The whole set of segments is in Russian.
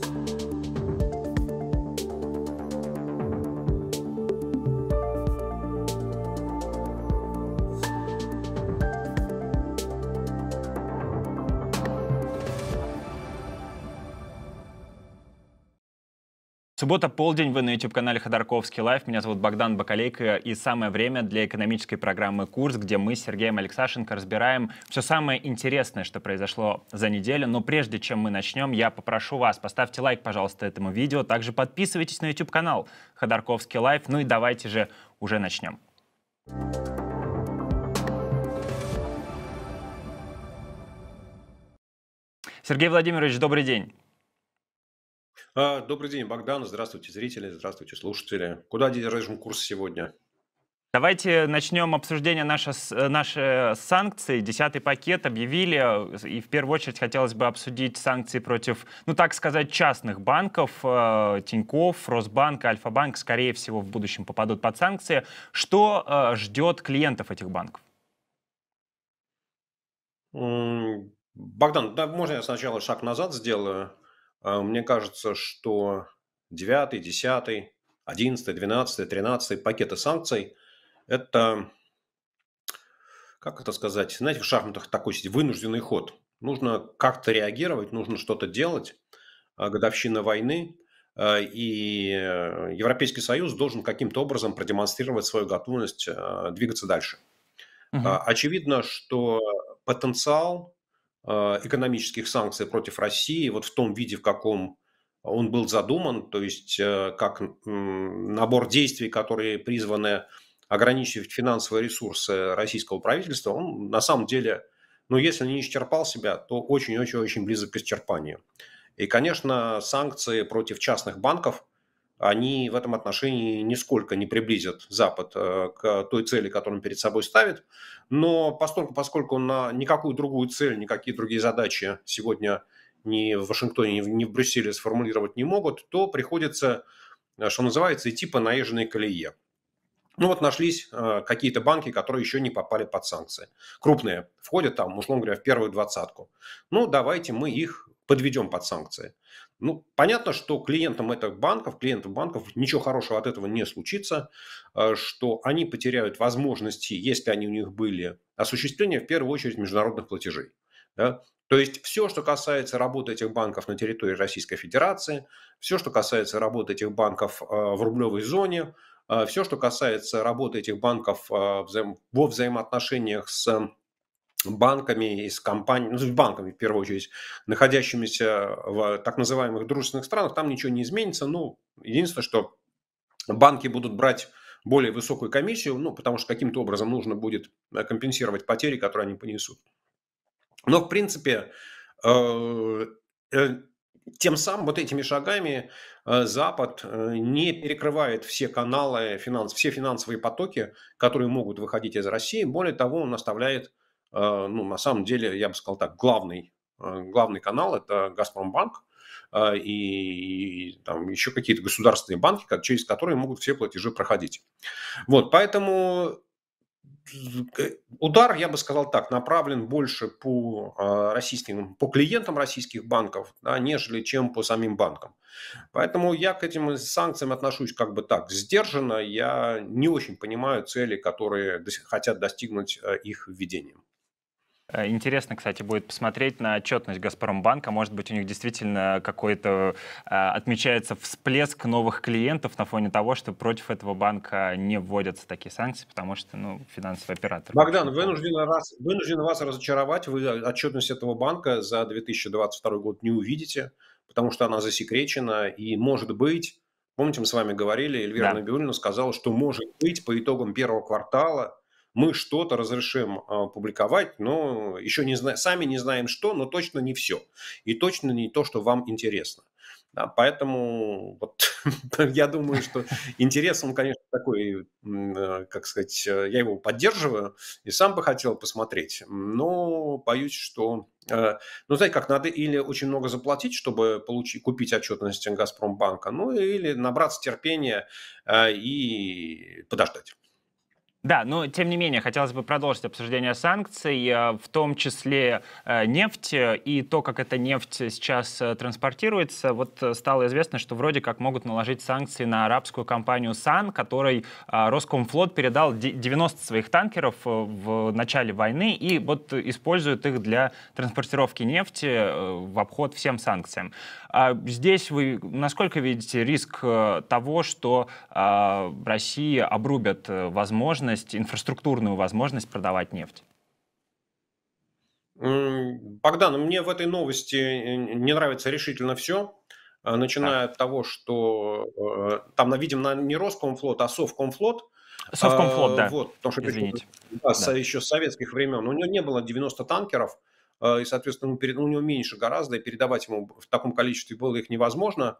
Thank you Суббота, полдень, вы на YouTube-канале Ходорковский Лайф. Меня зовут Богдан Бакалейко, и самое время для экономической программы «Курс», где мы с Сергеем Алексашенко разбираем все самое интересное, что произошло за неделю. Но прежде чем мы начнем, я попрошу вас, поставьте лайк, пожалуйста, этому видео. Также подписывайтесь на YouTube-канал Ходорковский Лайф. Ну и давайте же уже начнем. Сергей Владимирович, добрый день. А, добрый день, Богдан. Здравствуйте, зрители. Здравствуйте, слушатели. Куда держим курс сегодня? Давайте начнем обсуждение наши, э, наши санкции. Десятый пакет объявили, и в первую очередь хотелось бы обсудить санкции против, ну так сказать, частных банков. Э, Тиньков, Росбанк, Альфа-банк, скорее всего, в будущем попадут под санкции. Что э, ждет клиентов этих банков? Богдан, да, можно я сначала шаг назад сделаю? А, мне кажется, что 9, 10, 11, 12, 13 пакеты санкций – это, как это сказать, знаете, в шахматах такой вынужденный ход. Нужно как-то реагировать, нужно что-то делать. А, годовщина войны, а, и э, Европейский Союз должен каким-то образом продемонстрировать свою готовность двигаться дальше. Угу. Очевидно, что потенциал Э, экономических санкций против России вот в том виде, в каком он был задуман, то есть э, как набор действий, которые призваны ограничивать финансовые ресурсы российского правительства, он на самом деле, ну, если не исчерпал себя, то очень-очень-очень близок к исчерпанию. И, конечно, санкции против частных банков – они в этом отношении нисколько не приблизят Запад э, к той цели, которую он перед собой ставит. Но поскольку, поскольку на никакую другую цель, никакие другие задачи сегодня ни в Вашингтоне, ни в Брюсселе сформулировать не могут, то приходится, э, что называется, идти по наезженной колее. Ну вот нашлись э, какие-то банки, которые еще не попали под санкции. Крупные входят там, условно говоря, в первую двадцатку. Ну давайте мы их подведем под санкции. Ну, понятно, что клиентам этих банков, клиентам банков ничего хорошего от этого не случится, э, что они потеряют возможности, если они у них были, осуществления в первую очередь международных платежей. Да? То есть все, что касается работы этих банков на территории Российской Федерации, все, что касается работы этих банков э, в рублевой зоне, э, все, что касается работы этих банков во взаимоотношениях с банками, из компаний, ну, с банками в первую очередь, находящимися в так называемых дружественных странах, там ничего не изменится. Ну, единственное, что банки будут брать более высокую комиссию, ну, потому что каким-то образом нужно будет э, компенсировать потери, которые они понесут. Но, в принципе, э, э, тем самым вот этими шагами Запад не перекрывает все каналы, финанс, все финансовые потоки, которые могут выходить из России. Более того, он оставляет а, ну, на самом деле, я бы сказал так, главный, а, главный канал – это «Газпромбанк», а, и, и там еще какие-то государственные банки, через которые могут все платежи проходить. Вот, поэтому удар, я бы сказал так, направлен больше по российским, по клиентам российских банков, да, нежели чем по самим банкам. Поэтому я к этим санкциям отношусь как бы так, сдержанно. Я не очень понимаю цели, которые хотят достигнуть их введением. Э, интересно, кстати, будет посмотреть на отчетность Газпромбанка. Может быть, у них действительно какой-то э, отмечается всплеск новых клиентов на фоне того, что против этого банка не вводятся такие санкции, потому что ну, финансовый оператор. Богдан, вынужден раз, вынужден вас разочаровать. Вы отчетность этого банка за 2022 год не увидите, потому что она засекречена и, может быть, Помните, мы с вами говорили, Эльвира да. Набиулина сказала, что может быть по итогам первого квартала мы что-то разрешим а, публиковать, но еще не зна... сами не знаем что, но точно не все. И точно не то, что вам интересно. Да, поэтому вот, я думаю, что интерес, он, конечно, такой, э, как сказать, э, я его поддерживаю и сам бы хотел посмотреть, но боюсь, что, э, ну, знаете, как надо или очень много заплатить, чтобы получить, купить отчетность Газпромбанка, ну, или набраться терпения и подождать. Да, но тем не менее, хотелось бы продолжить обсуждение санкций, э, в том числе э, нефть э, и то, как эта нефть сейчас транспортируется. Вот стало известно, что вроде как могут наложить санкции на арабскую компанию «Сан», которой Роскомфлот передал 90 своих танкеров в начале войны и вот используют их для транспортировки нефти в обход всем санкциям. А здесь вы насколько видите риск э, того, что э, России обрубят э, возможность, инфраструктурную возможность продавать нефть? Богдан, мне в этой новости не нравится решительно все, начиная так. от того, что там, видим, на, не Роскомфлот, а Совкомфлот. Совкомфлот, а, да. Вот, потому что Извините. да, да. еще с советских времен. У него не было 90 танкеров, Э, и, соответственно, ему перед... Ну, у него меньше гораздо, и передавать ему в таком количестве было их невозможно.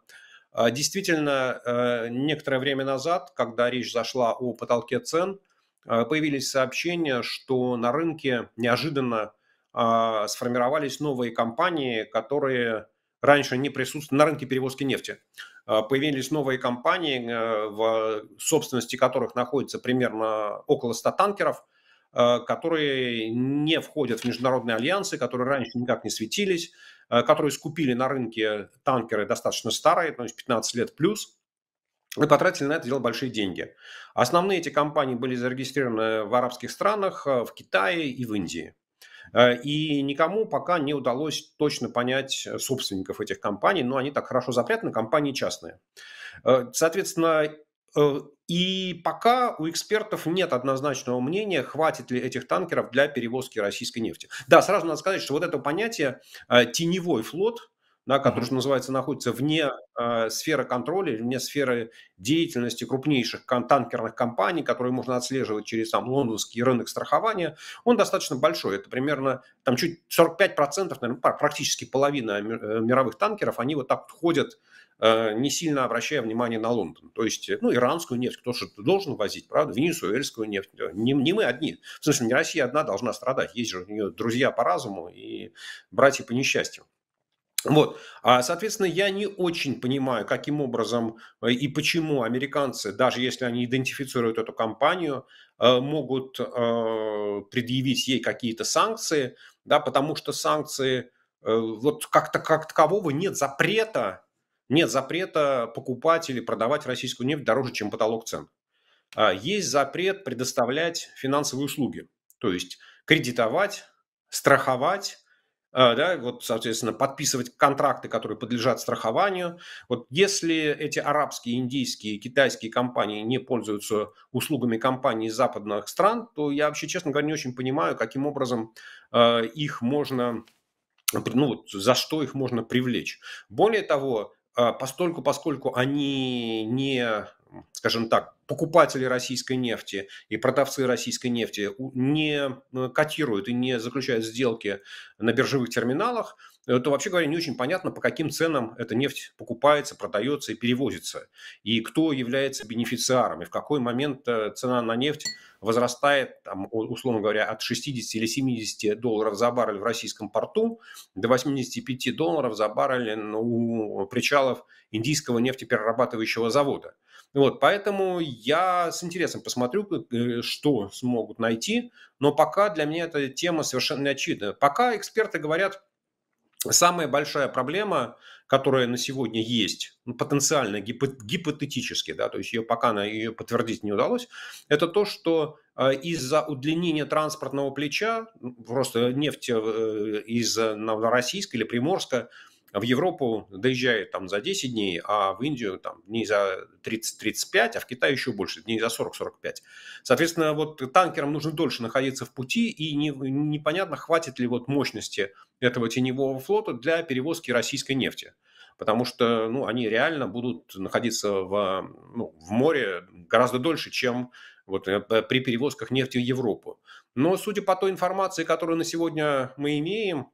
А, действительно, э, некоторое время назад, когда речь зашла о потолке цен, э, появились сообщения, что на рынке неожиданно а, сформировались новые компании, которые раньше не присутствовали на рынке перевозки нефти. А, появились новые компании, в собственности которых находится примерно около 100 танкеров, Э, которые не входят в международные альянсы, которые раньше никак не светились, э, которые скупили на рынке танкеры достаточно старые, то есть 15 лет плюс, и потратили на это дело большие деньги. Основные эти компании были зарегистрированы в арабских странах, э, в Китае и в Индии. И никому пока не удалось точно понять собственников этих компаний, но они так хорошо запрятаны, компании частные. Соответственно, и пока у экспертов нет однозначного мнения, хватит ли этих танкеров для перевозки российской нефти. Да, сразу надо сказать, что вот это понятие э, «теневой флот», да, который, что называется, находится вне э, сферы контроля, вне сферы деятельности крупнейших кон- танкерных компаний, которые можно отслеживать через там, лондонский рынок страхования, он достаточно большой. Это примерно там чуть 45%, наверное, практически половина э, мировых танкеров, они вот так вот ходят Э, не сильно обращая внимание на Лондон. То есть, э, ну, иранскую нефть кто что должен возить, правда? Венесуэльскую нефть. Э, не, не мы одни. В смысле, не Россия одна должна страдать. Есть же у нее друзья по разуму и братья по несчастью. Вот. А, соответственно, я не очень понимаю, каким образом и почему американцы, даже если они идентифицируют эту компанию, могут предъявить ей какие-то санкции, да, потому что санкции, вот как-то как такового нет запрета нет запрета покупать или продавать российскую нефть дороже, чем потолок цен. А, есть запрет предоставлять финансовые услуги, то есть кредитовать, страховать, а, да, вот, соответственно, подписывать контракты, которые подлежат страхованию. Вот если эти арабские, индийские, китайские компании не пользуются услугами компаний из западных стран, то я вообще, честно говоря, не очень понимаю, каким образом э, их можно ну, за что их можно привлечь. Более того, а, постольку, поскольку они не, скажем так, покупатели российской нефти и продавцы российской нефти не э, котируют и не заключают сделки на биржевых терминалах, это вообще говоря не очень понятно, по каким ценам эта нефть покупается, продается и перевозится, и кто является бенефициаром, и в какой момент э, цена на нефть возрастает, там, условно говоря, от 60 или 70 долларов за баррель в российском порту до 85 долларов за баррель э, ну, у причалов индийского нефтеперерабатывающего завода. Вот, поэтому я с интересом посмотрю, э, что смогут найти, но пока для меня эта тема совершенно не очевидна. Пока эксперты говорят, Самая большая проблема, которая на сегодня есть, ну, потенциально гипотетически, да, то есть ее пока на ее подтвердить не удалось, это то, что а, из-за удлинения транспортного плеча, просто нефть э, из Новороссийска или Приморска – в Европу доезжает там за 10 дней, а в Индию там не за 30-35, а в Китай еще больше, дней за 40-45. Соответственно, вот танкерам нужно дольше находиться в пути, и не, непонятно, хватит ли вот мощности этого теневого флота для перевозки российской нефти. Потому что ну, они реально будут находиться в, ну, в море гораздо дольше, чем вот, э, при перевозках нефти в Европу. Но судя по той информации, которую на сегодня мы имеем,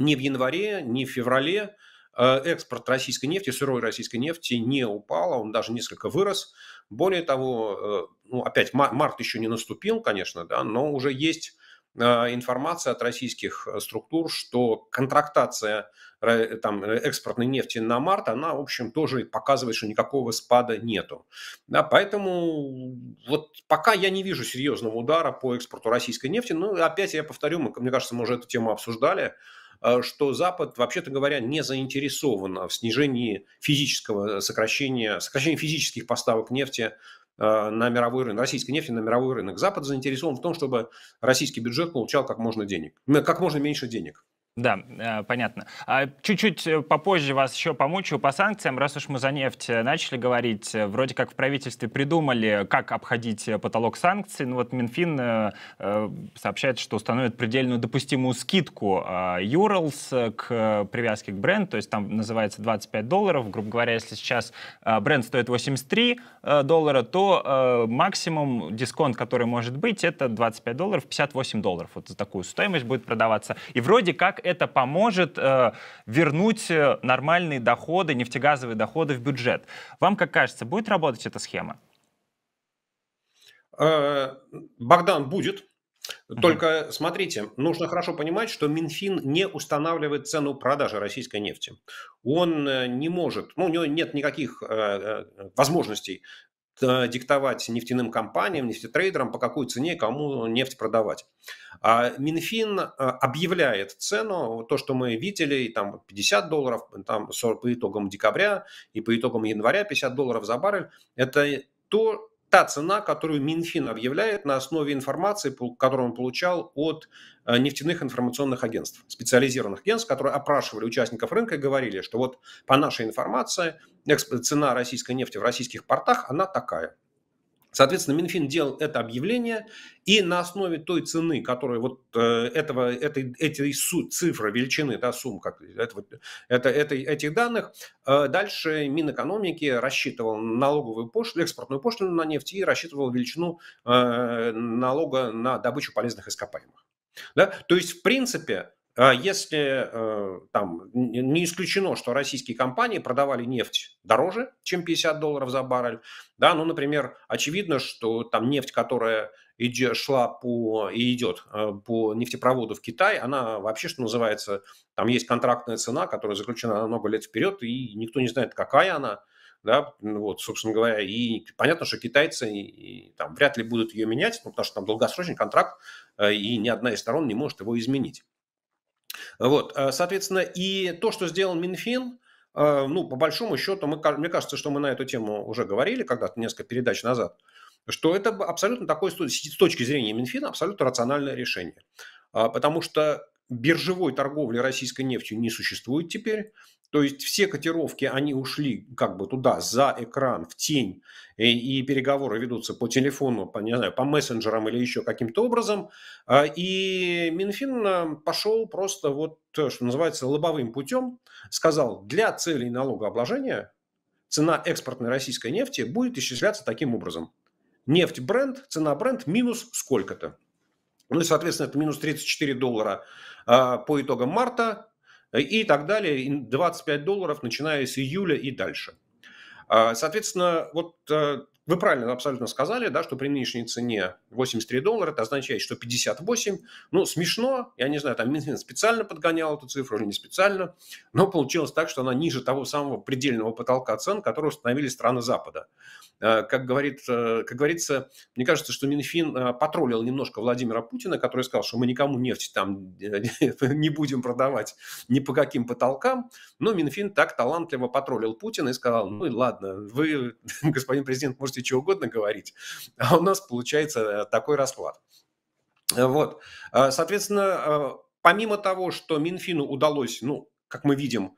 ни в январе, ни в феврале э, экспорт российской нефти, сырой российской нефти не упал, а он даже несколько вырос. Более того, э, ну, опять март еще не наступил, конечно, да, но уже есть э, информация от российских структур, что контрактация там, экспортной нефти на март, она, в общем, тоже показывает, что никакого спада нету. Да, поэтому вот пока я не вижу серьезного удара по экспорту российской нефти, но ну, опять я повторю, мы, мне кажется, мы уже эту тему обсуждали, Э, что Запад, вообще-то говоря, не заинтересован в снижении физического сокращения, сокращении физических поставок нефти э, на мировой рынок, российской нефти на мировой рынок. Запад заинтересован в том, чтобы российский бюджет получал как можно денег, как можно меньше денег. Да, э, понятно. А чуть-чуть э, попозже вас еще помучу по санкциям. Раз уж мы за нефть э, начали говорить, вроде как в правительстве придумали, как обходить потолок санкций. Ну вот Минфин сообщает, что установит предельную допустимую скидку Юрлс к привязке к бренду, то есть там называется 25 долларов. Грубо говоря, если сейчас бренд стоит 83 доллара, то максимум дисконт, который может быть, это 25 долларов, 58 долларов. Вот за такую стоимость будет продаваться. И вроде как это поможет э, вернуть э, нормальные доходы, нефтегазовые доходы в бюджет. Вам как кажется, будет работать эта схема? Э, Богдан будет. Только угу. смотрите, нужно хорошо понимать, что Минфин не устанавливает цену продажи российской нефти. Он э, не может, ну, у него нет никаких возможностей Э, диктовать нефтяным компаниям, нефтетрейдерам, по какой цене кому нефть продавать. А Минфин э, объявляет цену, то, что мы видели, и там 50 долларов, там 40, по итогам декабря и по итогам января 50 долларов за баррель, это то, та цена, которую Минфин объявляет на основе информации, которую он получал от э, нефтяных информационных агентств, специализированных агентств, которые опрашивали участников рынка и говорили, что вот по нашей информации цена российской нефти в российских портах, она такая. Соответственно, Минфин делал это объявление, и на основе той цены, которая вот э, этого, этой, этой цифры, величины, да, сумм, как, этого, это, этой, этих данных, э, дальше Минэкономики рассчитывал налоговую пошлину, экспортную пошлину на нефть и рассчитывал величину э, налога на добычу полезных ископаемых. Да? То есть, в принципе, а если э, там не исключено, что российские компании продавали нефть дороже, чем 50 долларов за баррель, да, ну, например, очевидно, что там нефть, которая идет, шла по и идет э, по нефтепроводу в Китай, она вообще, что называется, там есть контрактная цена, которая заключена на много лет вперед, и никто не знает, какая она, да, вот, собственно говоря, и понятно, что китайцы и, и, там вряд ли будут ее менять, ну, потому что там долгосрочный контракт, э, и ни одна из сторон не может его изменить. Вот, э, соответственно, и то, что сделал Минфин, э, ну, по большому счету, мы, мне кажется, что мы на эту тему уже говорили когда-то несколько передач назад, что это абсолютно такое, с точки зрения Минфина, абсолютно рациональное решение. А, потому что биржевой торговли российской нефтью не существует теперь. То есть все котировки, они ушли как бы туда, за экран, в тень, и, и переговоры ведутся по телефону, по, не знаю, по мессенджерам или еще каким-то образом. А, и Минфин пошел просто вот, что называется, лобовым путем, сказал, для целей налогообложения цена экспортной российской нефти будет исчисляться таким образом. Нефть бренд, цена бренд минус сколько-то. Ну и, соответственно, это минус 34 доллара а, по итогам марта э, и так далее, 25 долларов, начиная с июля и дальше. А, соответственно, вот э, вы правильно ну, абсолютно сказали, да, что при нынешней цене 83 доллара, это означает, что 58. Ну, смешно, я не знаю, там Минфин специально подгонял эту цифру или не специально, но получилось так, что она ниже того самого предельного потолка цен, который установили страны Запада. Э, как, говорит, э, как говорится, мне кажется, что Минфин э, потроллил немножко Владимира Путина, который сказал, что мы никому нефть там не будем продавать ни по каким потолкам, но Минфин так талантливо потроллил Путина и сказал, ну и ладно, вы, господин президент, можете можете что угодно говорить, а у нас получается э, такой расклад. Э, вот, э, соответственно, помимо того, что Минфину удалось, ну, как мы видим,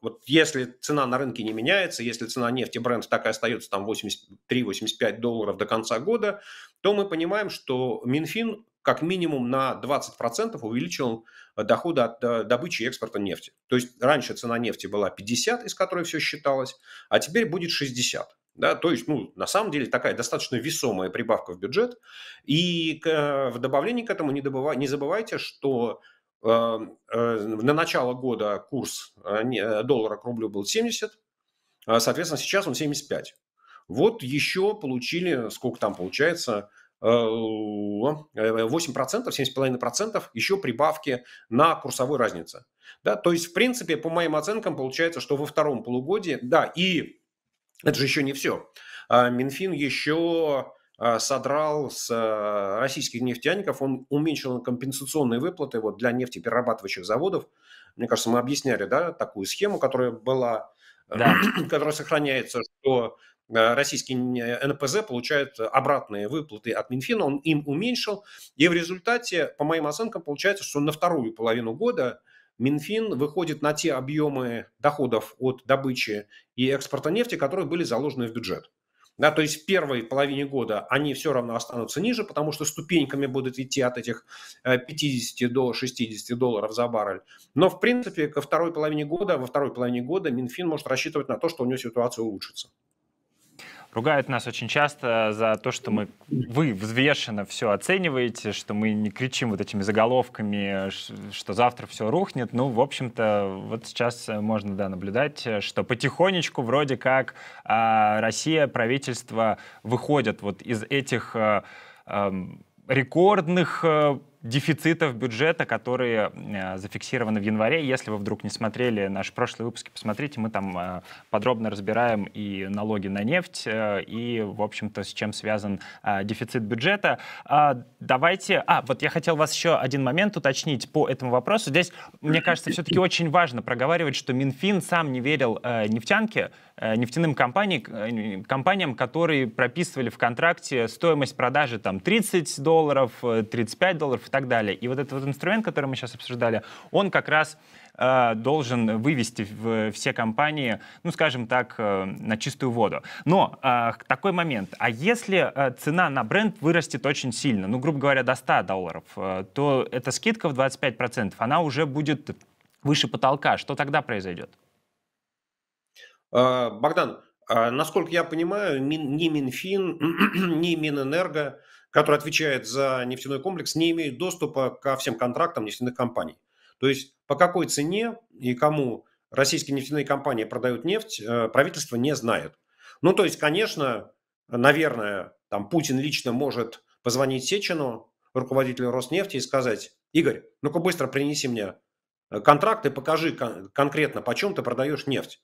вот если цена на рынке не меняется, если цена нефти бренд так и остается там 83-85 долларов до конца года, то мы понимаем, что Минфин как минимум на 20% увеличил доходы от добычи и экспорта нефти. То есть раньше цена нефти была 50, из которой все считалось, а теперь будет 60. Да, то есть, ну, на самом деле такая достаточно весомая прибавка в бюджет. И к, в добавлении к этому не, добыва, не забывайте, что эм, э, э, на начало года курс э, э доллара к рублю был 70, а, соответственно, сейчас он 75. Вот еще получили, сколько там получается, 8%, э, 7,5% э, еще прибавки на курсовой разнице. Да, то есть, в принципе, по моим оценкам, получается, что во втором полугодии, да, и это же еще не все. А Минфин еще а, содрал с а, российских нефтяников, он уменьшил компенсационные выплаты вот для нефтеперерабатывающих заводов. Мне кажется, мы объясняли да, такую схему, которая была, да. которая сохраняется, что российский НПЗ получает обратные выплаты от Минфина, он им уменьшил, и в результате, по моим оценкам, получается, что на вторую половину года Минфин выходит на те объемы доходов от добычи и экспорта нефти, которые были заложены в бюджет. Да, то есть в первой половине года они все равно останутся ниже, потому что ступеньками будут идти от этих 50 э, до 60 долларов за баррель. Но, в принципе, ко второй половине года, во второй половине года Минфин может рассчитывать на то, что у него ситуация улучшится. Ругают нас очень часто за то, что мы вы взвешенно все оцениваете, что мы не кричим вот этими заголовками, что завтра все рухнет. Ну, в общем-то, вот сейчас э, можно да, наблюдать, э, что потихонечку вроде как а, Россия, правительство выходят вот из этих э, эм, рекордных дефицитов бюджета, которые э, зафиксированы в январе. Если вы вдруг не смотрели наши прошлые выпуски, посмотрите, мы там э, подробно разбираем и налоги на нефть, э, и, в общем-то, с чем связан дефицит бюджета. А, давайте... А, вот я хотел вас еще один момент уточнить по этому вопросу. Здесь, мне кажется, все-таки очень важно проговаривать, что Минфин сам не верил нефтянке, нефтяным компаниям, компаниям, которые прописывали в контракте стоимость продажи там 30 долларов, 35 долларов и так далее. И вот этот вот инструмент, который мы сейчас обсуждали, он как раз э, должен вывести в, все компании, ну, скажем так, э, на чистую воду. Но э, такой момент. А если э, цена на бренд вырастет очень сильно, ну, грубо говоря, до 100 долларов, э, то эта скидка в 25%, она уже будет выше потолка. Что тогда произойдет? Э, Богдан, э, насколько я понимаю, ни Минфин, ни Минэнерго который отвечает за нефтяной комплекс, не имеют доступа ко всем контрактам нефтяных компаний. То есть по какой цене и кому российские нефтяные компании продают нефть, э, правительство не знает. Ну, то есть, конечно, наверное, там Путин лично может позвонить Сечину, руководителю Роснефти, и сказать, Игорь, ну-ка быстро принеси мне э, контракт и покажи кон- конкретно, почем ты продаешь нефть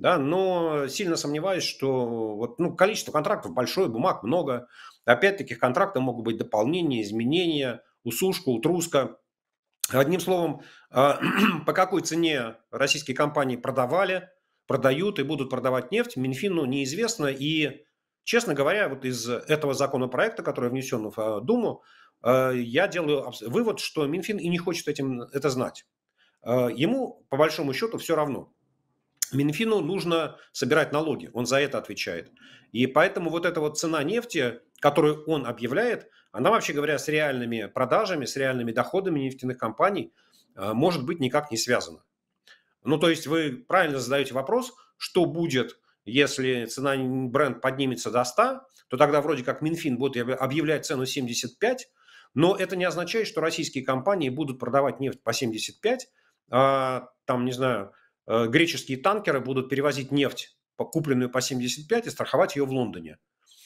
да, но сильно сомневаюсь, что вот, ну, количество контрактов большое, бумаг много, опять-таки контрактов могут быть дополнения, изменения, усушка, утруска. Одним словом, а, по какой цене российские компании продавали, продают и будут продавать нефть, Минфину неизвестно. И, честно говоря, вот из этого законопроекта, который внесен в а, Думу, а, я делаю вывод, что Минфин и не хочет этим это знать. Ему, по большому счету, все равно. Минфину нужно собирать налоги, он за это отвечает. И поэтому вот эта вот цена нефти, которую он объявляет, она, вообще говоря, с реальными продажами, с реальными доходами нефтяных компаний э, может быть никак не связана. Ну, то есть вы правильно задаете вопрос, что будет, если цена бренд поднимется до 100, то тогда вроде как Минфин будет объявлять цену 75, но это не означает, что российские компании будут продавать нефть по 75, а, там, не знаю, Э, греческие танкеры будут перевозить нефть, купленную по 75, и страховать ее в Лондоне.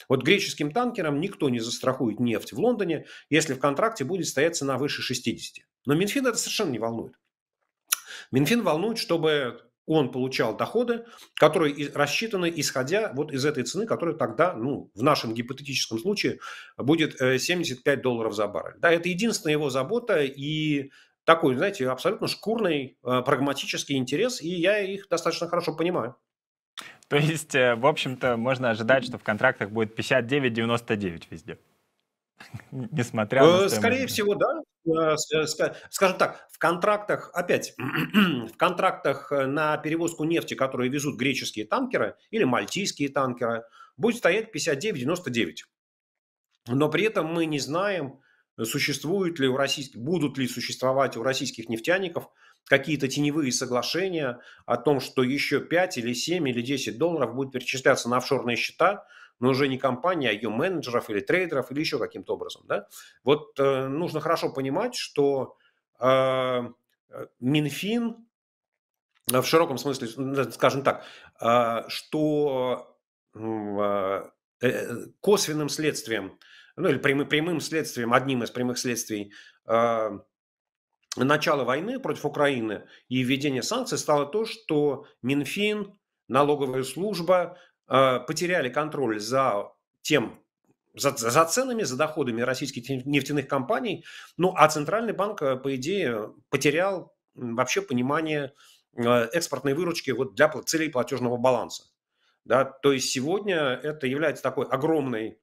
Вот греческим танкерам никто не застрахует нефть в Лондоне, если в контракте будет стоять цена выше 60. Но Минфин это совершенно не волнует. Минфин волнует, чтобы он получал доходы, которые рассчитаны исходя вот из этой цены, которая тогда, ну, в нашем гипотетическом случае будет 75 э, долларов за баррель. Да, это единственная его забота, и такой, знаете, абсолютно шкурный, э, прагматический интерес, и я их достаточно хорошо понимаю. То есть, э, в общем-то, можно ожидать, что в контрактах будет 59-99 везде. Несмотря на э, Скорее всего, да. Скажем так, в контрактах, опять, в контрактах на перевозку нефти, которые везут греческие танкеры или мальтийские танкеры, будет стоять 59-99. Но при этом мы не знаем, Существуют ли у российских, будут ли существовать у российских нефтяников какие-то теневые соглашения о том, что еще 5 или 7 или 10 долларов будет перечисляться на офшорные счета, но уже не компания, а ее менеджеров или трейдеров или еще каким-то образом. Да? Вот э, нужно хорошо понимать, что э, э Минфин в широком смысле, скажем так, э, что э, э, косвенным следствием ну или прямым, прямым следствием, одним из прямых следствий э, начала войны против Украины и введения санкций стало то, что Минфин, налоговая служба э, потеряли контроль за тем, за, за ценами, за доходами российских нефтяных компаний. Ну, а Центральный банк, э, по идее, потерял вообще понимание а, экспортной выручки вот для целей платежного баланса. Да, то есть сегодня это является такой огромной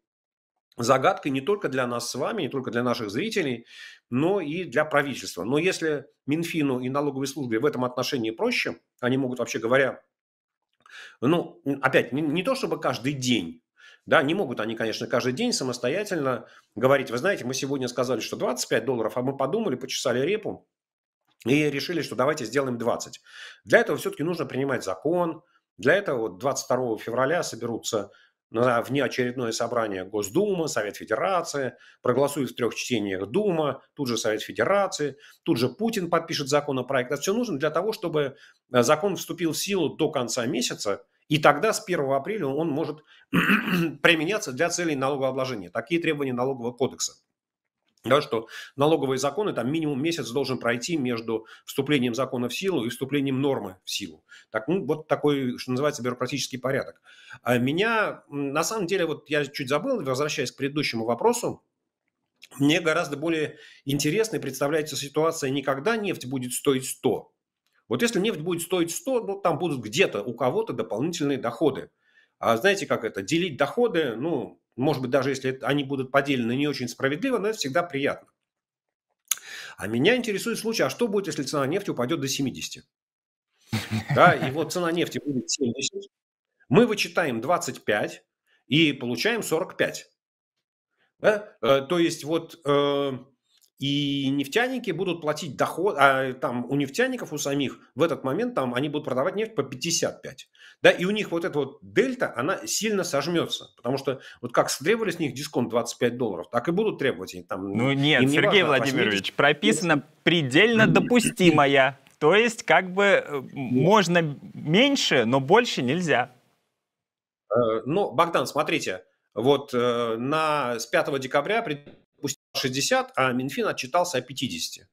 загадкой не только для нас с вами, не только для наших зрителей, но и для правительства. Но если Минфину и налоговой службе в этом отношении проще, они могут, вообще говоря, ну, опять, не, не то чтобы каждый день, да, не могут они, конечно, каждый день самостоятельно говорить, вы знаете, мы сегодня сказали, что 25 долларов, а мы подумали, почесали репу и решили, что давайте сделаем 20. Для этого все-таки нужно принимать закон, для этого вот 22 февраля соберутся на внеочередное собрание Госдума, Совет Федерации, проголосует в трех чтениях Дума, тут же Совет Федерации, тут же Путин подпишет законопроект. Это все нужно для того, чтобы э, закон вступил в силу до конца месяца, и тогда с 1 апреля он может применяться для целей налогообложения. Такие требования налогового кодекса да, что налоговые законы, там минимум месяц должен пройти между вступлением закона в силу и вступлением нормы в силу. Так, ну, вот такой, что называется, бюрократический порядок. А меня, на самом деле, вот я чуть забыл, возвращаясь к предыдущему вопросу, мне гораздо более интересной представляется ситуация никогда нефть будет стоить 100. Вот если нефть будет стоить 100, ну, там будут где-то у кого-то дополнительные доходы. А знаете, как это? Делить доходы, ну, может быть, даже если они будут поделены не очень справедливо, но это всегда приятно. А меня интересует случай, а что будет, если цена нефти упадет до 70? Да, и вот цена нефти будет 70, мы вычитаем 25 и получаем 45. Да? Э, то есть вот э, и нефтяники будут платить доход, а там у нефтяников, у самих в этот момент там они будут продавать нефть по 55. Да, и у них вот эта вот дельта, она сильно сожмется, потому что вот как требовали с них дисконт 25 долларов, так и будут требовать. И, там, ну нет, Сергей не важно, Владимирович, 80... прописано предельно допустимая. То есть как бы э, можно меньше, но больше нельзя. Э, ну, Богдан, смотрите, вот э, на, с 5 декабря 60, а Минфин отчитался о 50.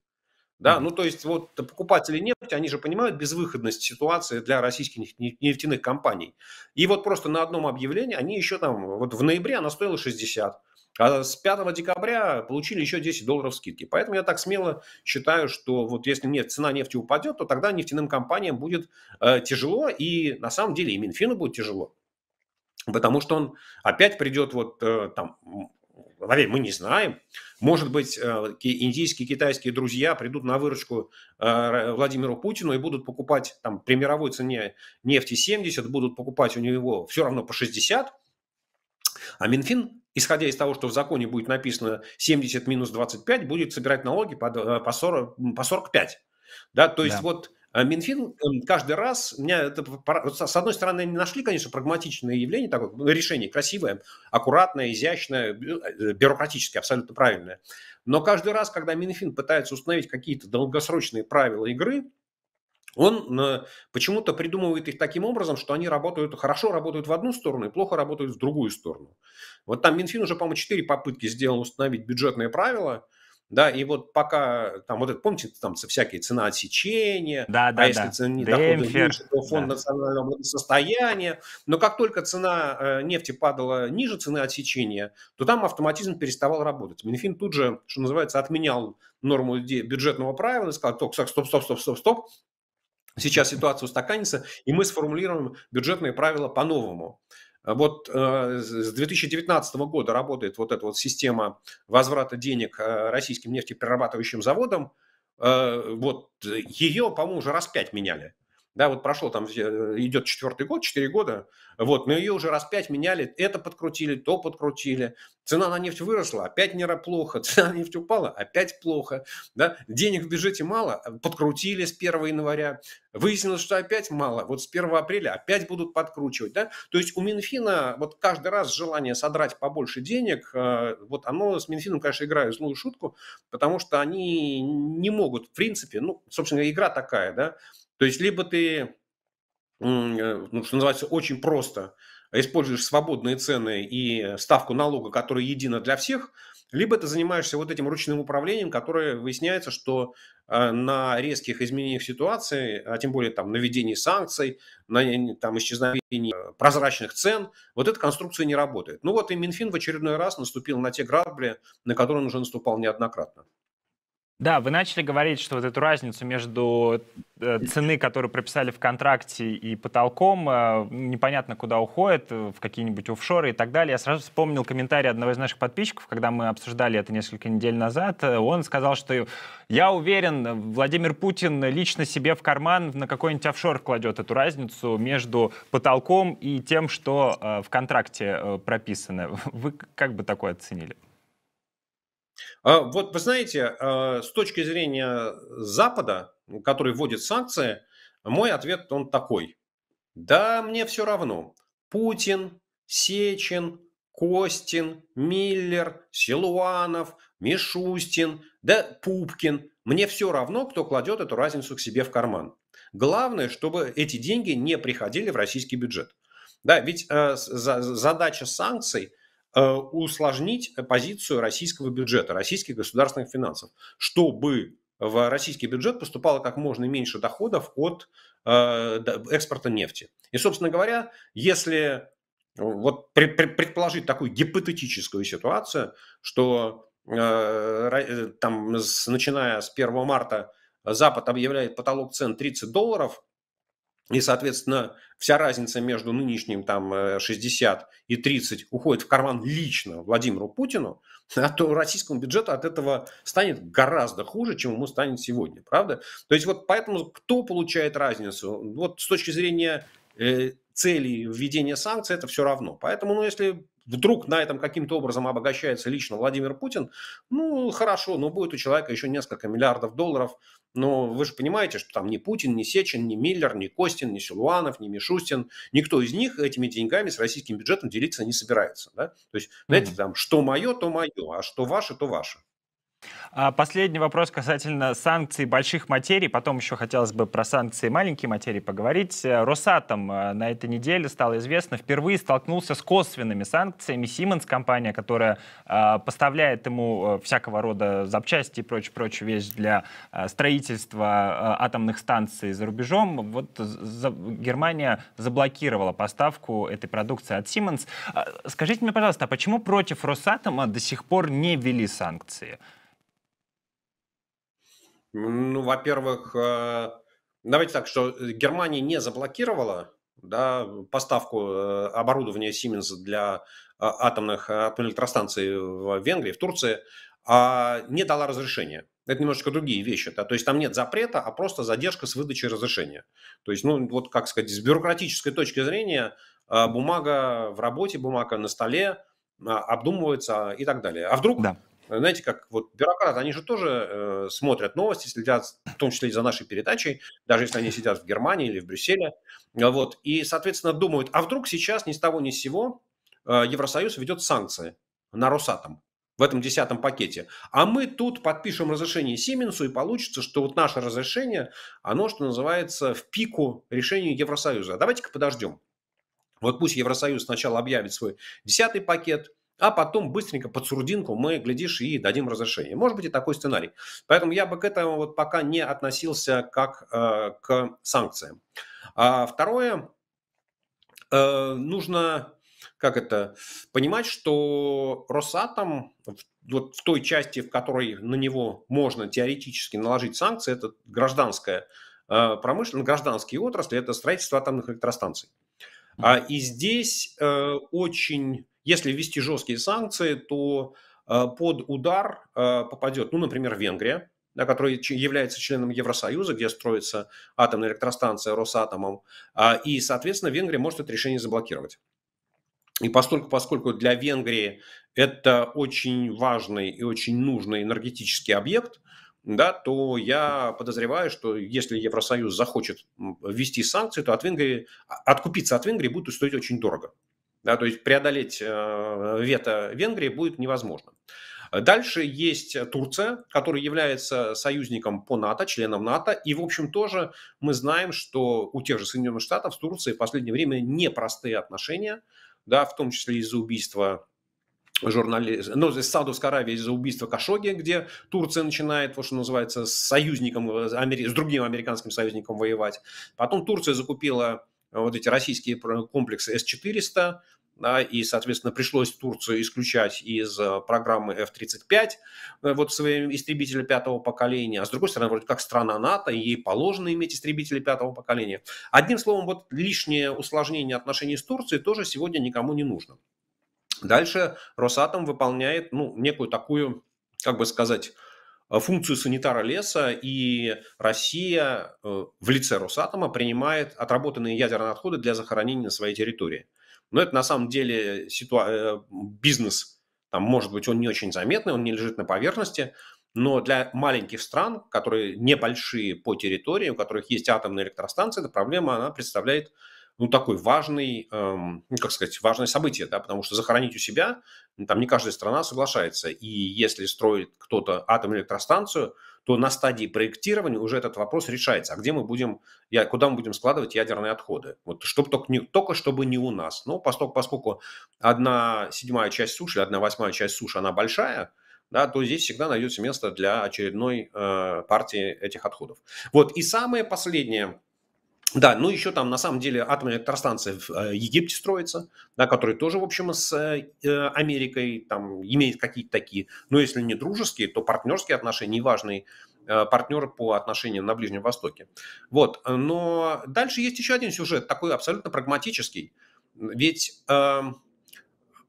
Да, ну то есть вот покупатели нефти, они же понимают безвыходность ситуации для российских нефтяных компаний. И вот просто на одном объявлении они еще там, вот в ноябре она стоила 60, а с 5 декабря получили еще 10 долларов скидки. Поэтому я так смело считаю, что вот если нет, цена нефти упадет, то тогда нефтяным компаниям будет э, тяжело, и на самом деле и Минфину будет тяжело. Потому что он опять придет вот э, там поверь, мы не знаем. Может быть, э, индийские, китайские друзья придут на выручку э, Владимиру Путину и будут покупать там при мировой цене нефти 70, будут покупать у него все равно по 60, а Минфин, исходя из того, что в законе будет написано 70 минус 25, будет собирать налоги э, по, 40, по 45. Да, то есть да. вот а Минфин эм, каждый раз, меня это, с одной стороны, они нашли, конечно, прагматичное явление, такое ну, решение красивое, аккуратное, изящное, э, э, бюрократически абсолютно правильное. Но каждый раз, когда Минфин пытается установить какие-то долгосрочные правила игры, он э, почему-то придумывает их таким образом, что они работают, хорошо работают в одну сторону и плохо работают в другую сторону. Вот там Минфин уже, по-моему, четыре попытки сделал установить бюджетные правила – да, и вот пока там вот это, помните, там всякие цена отсечения, да, а да, а если да. цена дохода ниже, то фонд да. национального благосостояния, но как только цена э, нефти падала ниже цены отсечения, то там автоматизм переставал работать. Минфин тут же, что называется, отменял норму бюджетного правила и сказал, так, стоп, стоп, стоп, стоп, стоп, сейчас ситуация устаканится, и мы сформулируем бюджетные правила по-новому. А вот э, с 2019 года работает вот эта вот система возврата денег э, российским нефтеперерабатывающим заводам. Э, вот ее, по-моему, уже раз пять меняли да, вот прошло там, э, идет четвертый год, четыре года, вот, но ее уже раз пять меняли, это подкрутили, то подкрутили, цена на нефть выросла, опять не цена на нефть упала, опять плохо, да, денег в бюджете мало, э, подкрутили с 1 января, выяснилось, что опять мало, вот с 1 апреля опять будут подкручивать, да, то есть у Минфина вот каждый раз желание содрать побольше денег, э, вот оно с Минфином, конечно, играет злую шутку, потому что они не могут, в принципе, ну, собственно, игра такая, да, то есть либо ты, э, ну, что называется, очень просто используешь свободные цены и ставку налога, которая едина для всех, либо ты занимаешься вот этим ручным управлением, которое выясняется, что э, на резких изменениях ситуации, а тем более там наведении санкций, на там, исчезновении э, прозрачных цен, вот эта конструкция не работает. Ну вот и Минфин в очередной раз наступил на те грабли, на которые он уже наступал неоднократно. Да, вы начали говорить, что вот эту разницу между э, цены, которую прописали в контракте, и потолком, э, непонятно куда уходит, э, в какие-нибудь офшоры и так далее. Я сразу вспомнил комментарий одного из наших подписчиков, когда мы обсуждали это несколько недель назад. Он сказал, что я уверен, Владимир Путин лично себе в карман на какой-нибудь офшор кладет эту разницу между потолком и тем, что в контракте прописано. Вы как бы такое оценили? А, вот вы знаете, а, с точки зрения Запада, который вводит санкции, мой ответ он такой. Да, мне все равно. Путин, Сечин, Костин, Миллер, Силуанов, Мишустин, да Пупкин. Мне все равно, кто кладет эту разницу к себе в карман. Главное, чтобы эти деньги не приходили в российский бюджет. Да, ведь э, задача санкций Э, усложнить позицию российского бюджета, российских государственных финансов, чтобы в российский бюджет поступало как можно меньше доходов от э, экспорта нефти. И, собственно говоря, если вот предположить такую гипотетическую ситуацию, что э, там, начиная с 1 марта Запад объявляет потолок цен 30 долларов, и, соответственно, вся разница между нынешним там 60 э, и 30 уходит в карман лично Владимиру Путину, а то российскому бюджету от этого станет гораздо хуже, чем ему станет сегодня, правда? То есть вот поэтому кто получает разницу? Вот с точки зрения э, целей введения санкций это все равно. Поэтому, ну, если вдруг на этом каким-то образом обогащается лично Владимир Путин, ну, хорошо, но будет у человека еще несколько миллиардов долларов. Но вы же понимаете, что там ни Путин, ни Сечин, ни Миллер, ни Костин, ни Силуанов, ни Мишустин, никто из них этими деньгами с российским бюджетом делиться не собирается. Да? То есть, знаете, там, что мое, то мое, а что ваше, то ваше. А последний вопрос касательно санкций больших материй. Потом еще хотелось бы про санкции маленькие материи поговорить. Э, Росатом э, на этой неделе стало известно, впервые столкнулся с косвенными санкциями. Siemens, компания, которая э, поставляет ему всякого рода запчасти и прочее-прочее вещь для строительства атомных станций за рубежом. Вот Германия заблокировала поставку этой продукции от Siemens. А, скажите мне, пожалуйста, а почему против Росатома до сих пор не ввели санкции? Ну, во-первых, э, давайте так, что э, Германия не заблокировала да, поставку э, оборудования Siemens для атомных атомных электростанций в Венгрии, в Турции, а не дала разрешения. Это немножечко другие вещи. Да? То есть там нет запрета, а просто задержка с выдачей разрешения. То есть, ну, вот как сказать, с бюрократической точки зрения бумага в работе, бумага на столе, обдумывается и так далее. А вдруг да знаете, как вот бюрократы, они же тоже э, смотрят новости, следят, в том числе и за нашей передачей, даже если они сидят в Германии или в Брюсселе, а вот, и, соответственно, думают, а вдруг сейчас ни с того ни с сего э, Евросоюз ведет санкции на Росатом в этом десятом пакете. А мы тут подпишем разрешение Сименсу, и получится, что вот наше разрешение, оно, что называется, в пику решению Евросоюза. А давайте-ка подождем. Вот пусть Евросоюз сначала объявит свой десятый пакет, а потом быстренько под сурдинку мы, глядишь, и дадим разрешение. Может быть и такой сценарий. Поэтому я бы к этому вот пока не относился как э, к санкциям. А второе, э, нужно как это, понимать, что Росатом вот в той части, в которой на него можно теоретически наложить санкции, это гражданская э, промышленность, гражданские отрасли, это строительство атомных электростанций. А, и здесь э, очень если ввести жесткие санкции, то э, под удар э, попадет, ну, например, Венгрия, да, который является членом Евросоюза, где строится атомная электростанция Росатомом, а, и, соответственно, Венгрия может это решение заблокировать. И поскольку, поскольку для Венгрии это очень важный и очень нужный энергетический объект, да, то я подозреваю, что если Евросоюз захочет ввести санкции, то от Венгрии, а, откупиться от Венгрии будет стоить очень дорого. Да, то есть преодолеть э, вето Венгрии будет невозможно. Дальше есть Турция, которая является союзником по НАТО, членом НАТО. И, в общем, тоже мы знаем, что у тех же Соединенных Штатов с Турцией в последнее время непростые отношения, да, в том числе из-за убийства журналиста, ну, из Саудовской Аравии из-за убийства Кашоги, где Турция начинает, вот что называется, с союзником, э, с другим американским союзником воевать. Потом Турция закупила вот эти российские комплексы С-400, да, и, соответственно, пришлось Турцию исключать из э, программы F-35, э, вот своим истребителя пятого поколения, а с другой стороны, вроде как страна НАТО, ей положено иметь истребители пятого поколения. Одним словом, вот лишнее усложнение отношений с Турцией тоже сегодня никому не нужно. Дальше Росатом выполняет, ну, некую такую, как бы сказать, Э, функцию санитара леса, и Россия э, в лице Росатома принимает отработанные ядерные отходы для захоронения на своей территории. Но это на самом деле ситуа- э, бизнес, там, может быть, он не очень заметный, он не лежит на поверхности, но для маленьких стран, которые небольшие по территории, у которых есть атомные электростанции, эта проблема она представляет ну, такой важный, эм, ну, как сказать, важное событие, да, потому что захоронить у себя, ну, там не каждая страна соглашается. И если строит кто-то атомную электростанцию, то на стадии проектирования уже этот вопрос решается. А где мы будем, я, куда мы будем складывать ядерные отходы? Вот чтобы только, не, только чтобы не у нас. Но поскольку, поскольку одна седьмая часть суши, одна восьмая часть суши, она большая, да, то здесь всегда найдется место для очередной э, партии этих отходов. Вот, и самое последнее, да, ну еще там на самом деле атомная электростанция в э, Египте строится, да, которая тоже, в общем, с э, э, Америкой там имеет какие-то такие, но если не дружеские, то партнерские отношения и важный партнер по отношениям на Ближнем Востоке. Вот, но дальше есть еще один сюжет, такой абсолютно прагматический. Ведь э,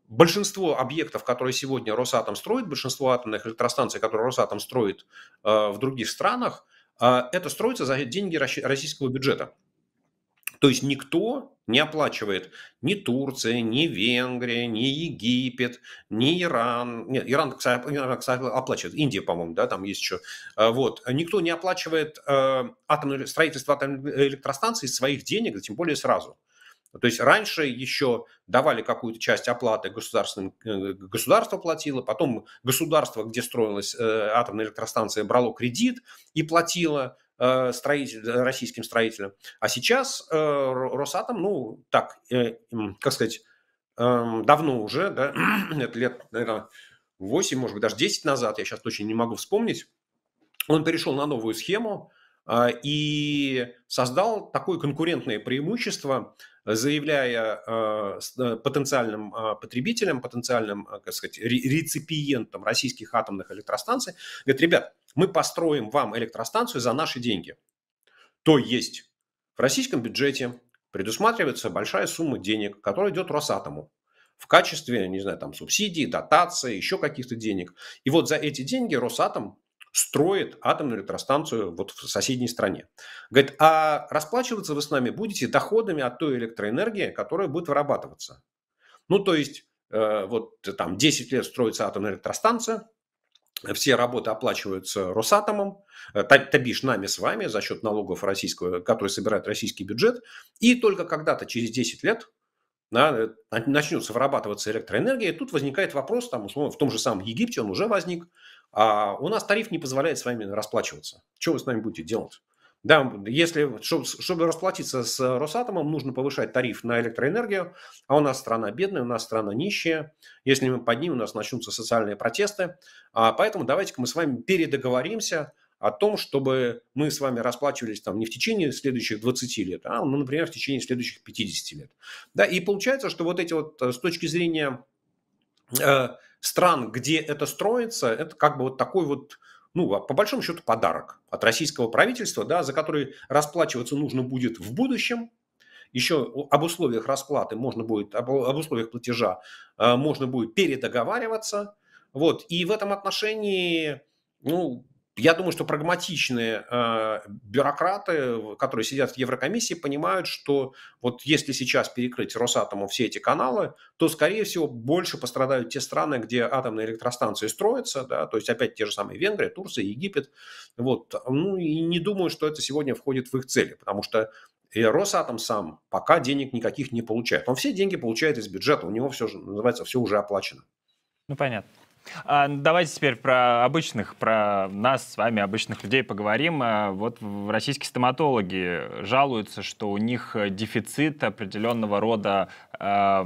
большинство объектов, которые сегодня Росатом строит, большинство атомных электростанций, которые Росатом строит э, в других странах, э, это строится за деньги российского бюджета. То есть никто не оплачивает ни Турция, ни Венгрия, ни Египет, ни Иран. Нет, Иран, кстати, оплачивает. Индия, по-моему, да, там есть еще. А, вот. Никто не оплачивает э, атомное, строительство атомной электростанции из своих денег, тем более сразу. То есть раньше еще давали какую-то часть оплаты государственным, э, государство платило, потом государство, где строилась э, атомная электростанция, брало кредит и платило, Э, строитель, э, российским строителям. А сейчас э, Росатом, ну, так, как сказать, эм, давно уже, да, это лет, наверное, 8, может быть, даже 10 назад, я сейчас точно не могу вспомнить, он перешел на новую схему, а, и создал такое конкурентное преимущество, заявляя а, э, потенциальным а, потребителям, потенциальным как сказать, реципиентам российских атомных электростанций, говорит, ребят, мы построим вам электростанцию за наши деньги. То есть в российском бюджете предусматривается большая сумма денег, которая идет Росатому в качестве, не знаю, там субсидий, дотаций, еще каких-то денег. И вот за эти деньги Росатом строит атомную электростанцию вот в соседней стране. Говорит, а расплачиваться вы с нами будете доходами от той электроэнергии, которая будет вырабатываться. Ну, то есть, э, вот там 10 лет строится атомная электростанция, все работы оплачиваются Росатомом, э, табиш нами с вами за счет налогов российского, которые собирает российский бюджет. И только когда-то через 10 лет э, начнется вырабатываться электроэнергия, и тут возникает вопрос, там, условно, в том же самом Египте он уже возник, а у нас тариф не позволяет с вами расплачиваться. Что вы с нами будете делать? Да, если, чтобы, чтобы расплатиться с Росатомом, нужно повышать тариф на электроэнергию, а у нас страна бедная, у нас страна нищая. Если мы поднимем, у нас начнутся социальные протесты. А поэтому давайте-ка мы с вами передоговоримся о том, чтобы мы с вами расплачивались там не в течение следующих 20 лет, а, ну, например, в течение следующих 50 лет. Да, и получается, что вот эти вот э, с точки зрения э, стран, где это строится, это как бы вот такой вот, ну, а по большому счету, подарок от российского правительства, да, за который расплачиваться нужно будет в будущем. Еще об условиях расплаты можно будет, об, об условиях платежа э, можно будет передоговариваться. Вот. И в этом отношении, ну, я думаю, что прагматичные э, бюрократы, которые сидят в Еврокомиссии, понимают, что вот если сейчас перекрыть Росатому все эти каналы, то, скорее всего, больше пострадают те страны, где атомные электростанции строятся, да, то есть опять те же самые Венгрия, Турция, Египет. Вот. Ну и не думаю, что это сегодня входит в их цели, потому что и Росатом сам пока денег никаких не получает. Он все деньги получает из бюджета, у него все же, называется, все уже оплачено. Ну, понятно. А, давайте теперь про обычных, про нас с вами, обычных людей, поговорим. А, вот российские стоматологи жалуются, что у них э, дефицит определенного рода э,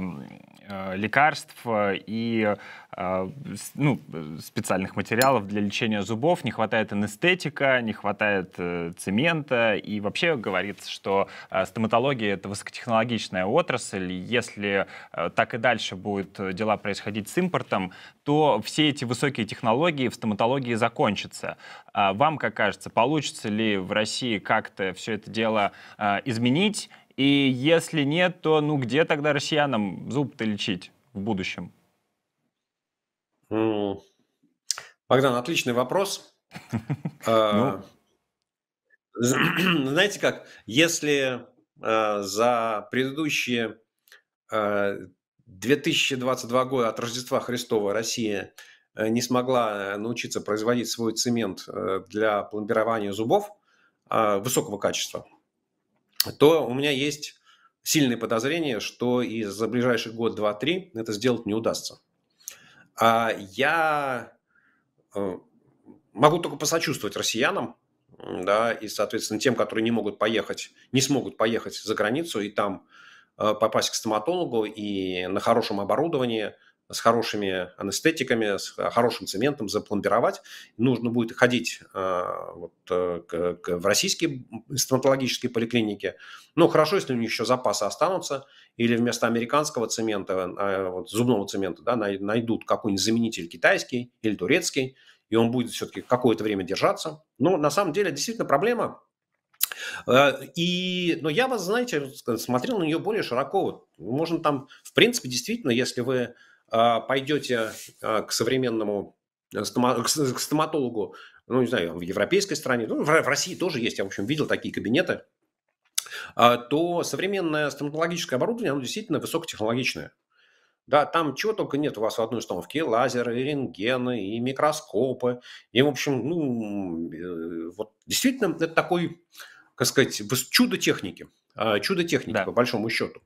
Э, лекарств э, и э, ну, специальных материалов для лечения зубов, не хватает анестетика, не хватает цемента, и вообще говорится, что стоматология — это высокотехнологичная отрасль, если так и дальше будут дела происходить с импортом, то все эти высокие технологии в стоматологии закончатся. А вам, как кажется, получится ли в России как-то все это дело изменить, и если нет, то ну где тогда россиянам зуб-то лечить в будущем? Mm. Богдан, отличный вопрос. А, ну. Знаете как, если а, за предыдущие 2022 а, года от Рождества Христова Россия э, не смогла э, научиться производить свой цемент э, для пломбирования зубов высокого качества, то у меня есть сильное подозрение, что и за ближайший год, два, три это сделать не удастся. А я э, могу только посочувствовать россиянам, да, и, соответственно, тем, которые не могут поехать, не смогут поехать за границу и там э, попасть к стоматологу и на хорошем оборудовании – с хорошими анестетиками, с э, хорошим цементом запломбировать. Нужно будет ходить э, вот, э, к, к, в российские стоматологические поликлиники. Ну, хорошо, если у них еще запасы останутся, или вместо американского цемента, э, вот, зубного цемента, да, найдут какой-нибудь заменитель китайский или турецкий, и он будет все-таки какое-то время держаться. Но ну, на самом деле действительно проблема. Э, и, но я вас, знаете, смотрел на нее более широко. Можно там, в принципе, действительно, если вы а, пойдете а, к современному э, к стоматологу, ну, не знаю, в европейской стране, ну, в России тоже есть, я, в общем, видел такие кабинеты, а, то современное стоматологическое оборудование, оно действительно высокотехнологичное. Да, там чего только нет у вас в одной установке. лазеры, и рентгены, и микроскопы. И, в общем, ну, э, вот действительно, это такой, как сказать, чудо техники. А, Чудо техники, да. по большому счету.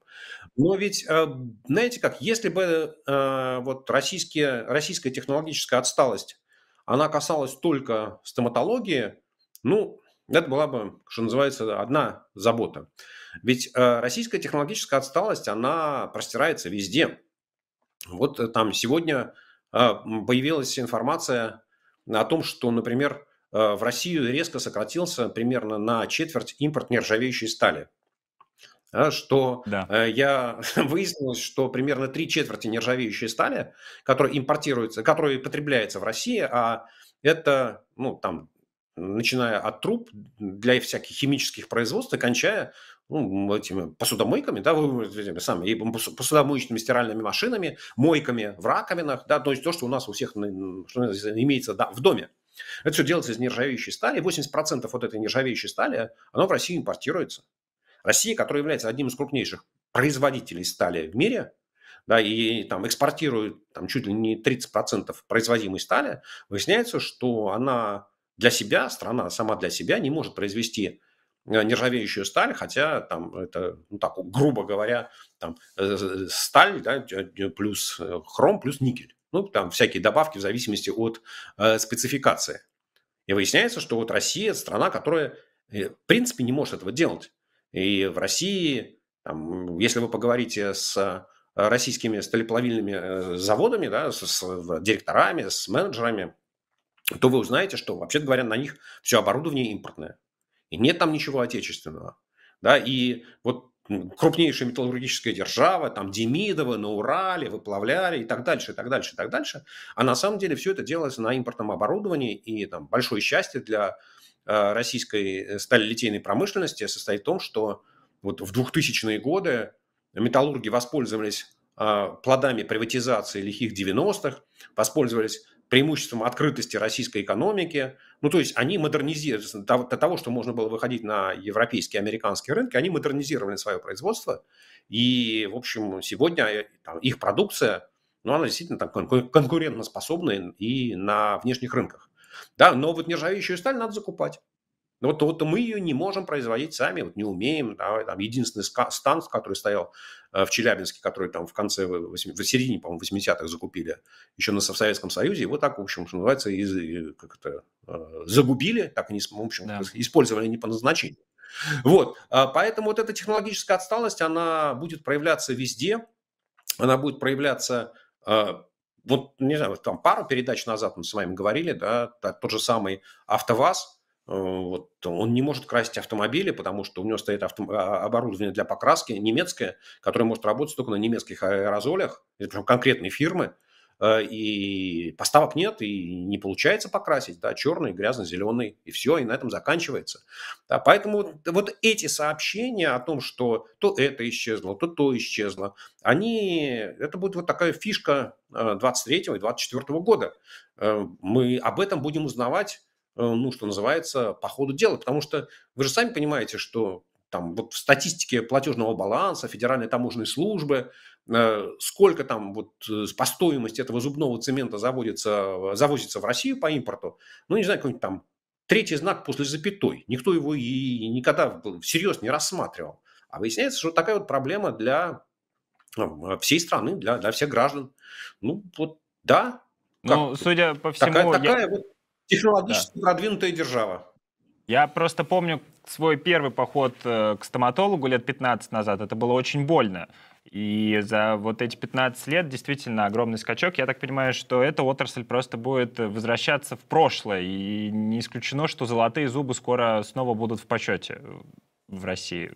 Но ведь, а, знаете как, если бы а, вот российские, российская технологическая отсталость, она касалась только стоматологии, ну, это была бы, что называется, одна забота. Ведь российская технологическая отсталость, она простирается везде. Вот э, там сегодня появилась информация о том, что, например, в Россию резко сократился примерно на четверть импорт нержавеющей стали – а, что да. Э, я выяснилось, что примерно три четверти нержавеющей стали, которая импортируется, которая потребляется в России, а это, ну, там, начиная от труб для всяких химических производств и кончая ну, этими посудомойками, да, этими самыми, посудомоечными стиральными машинами, мойками в раковинах, да, то есть то, что у нас у всех имеется да, в доме. Это все делается из нержавеющей стали. 80% вот этой нержавеющей стали, оно в России импортируется. Россия, которая является одним из крупнейших производителей стали в мире, да, и там экспортирует там, чуть ли не 30% производимой стали, выясняется, что она для себя, страна сама для себя не может произвести э, нержавеющую сталь, хотя там это, ну так, грубо говоря, там э, э, сталь да, плюс хром плюс никель. Ну, там всякие добавки в зависимости от э, спецификации. И выясняется, что вот Россия – страна, которая, в принципе, не может этого делать. И в России, там, если вы поговорите с э, российскими сталеплавильными э, заводами, да, с, с директорами, с менеджерами, то вы узнаете, что, вообще говоря, на них все оборудование импортное. И нет там ничего отечественного. Да, и вот крупнейшая металлургическая держава, там Демидова, на Урале, выплавляли и так дальше, и так дальше, и так дальше. А на самом деле все это делалось на импортном оборудовании, и там большое счастье для Э, российской э, сталилитейной промышленности состоит в том, что вот в 2000-е годы металлурги воспользовались э, плодами приватизации лихих 90-х, воспользовались преимуществом открытости российской экономики. Ну, то есть они модернизировали, до того, что можно было выходить на европейские, американские рынки, они модернизировали свое производство. И, в общем, сегодня там, их продукция, ну, она действительно там конкурентоспособная и на внешних рынках. Да, но вот нержавеющую сталь надо закупать. Вот, вот мы ее не можем производить сами, вот не умеем. Да, там единственный стан, который стоял э, в Челябинске, который там в конце, в середине, по-моему, 80-х закупили, еще на, Советском Союзе, вот так, в общем, что называется, из, э, как это, э, загубили, так они, в общем, да. использовали не по назначению. Вот, а, поэтому вот эта технологическая отсталость, она будет проявляться везде, она будет проявляться вот, не знаю, там пару передач назад мы с вами говорили, да, тот же самый АвтоВАЗ, э, вот, он не может красить автомобили, потому что у него стоит авто... А, оборудование для покраски немецкое, которое может работать только на немецких аэрозолях, причем конкретной фирмы, Э, и поставок нет, и не получается покрасить, да, черный, грязно-зеленый, и все, и на этом заканчивается. Да, поэтому вот эти сообщения о том, что то это исчезло, то то исчезло, они, это будет вот такая фишка 23 э, и 24 года. Э, мы об этом будем узнавать, ну, что называется, по ходу дела, потому что вы же сами понимаете, что там вот в статистике платежного баланса, Федеральной таможенной службы, Э, сколько там вот э, по стоимости этого зубного цемента заводится, завозится в Россию по импорту, ну, не знаю, какой-нибудь там третий знак после запятой. Никто его и никогда всерьез не рассматривал. А выясняется, что такая вот проблема для э, всей страны, для, для всех граждан. Ну, вот да. Ну, судя по всему... Такая, такая я... вот технологически да. продвинутая держава. Я просто помню свой первый поход к стоматологу лет 15 назад. Это было очень больно, и за вот эти 15 лет действительно огромный скачок. Я так понимаю, что эта отрасль просто будет возвращаться в прошлое. И не исключено, что золотые зубы скоро снова будут в почете в России.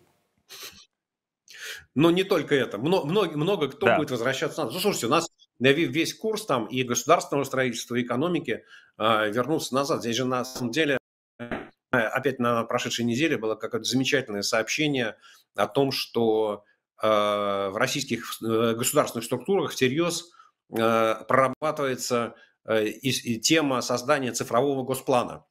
Но не только это. Много, много, много кто да. будет возвращаться назад. Ну, слушайте, у нас весь курс там и государственного строительства, и экономики э, а, вернуться назад. Здесь же на самом деле опять на прошедшей неделе было какое-то замечательное сообщение о том, что Э, в российских э, государственных структурах всерьез э, прорабатывается и, тема создания цифрового госплана.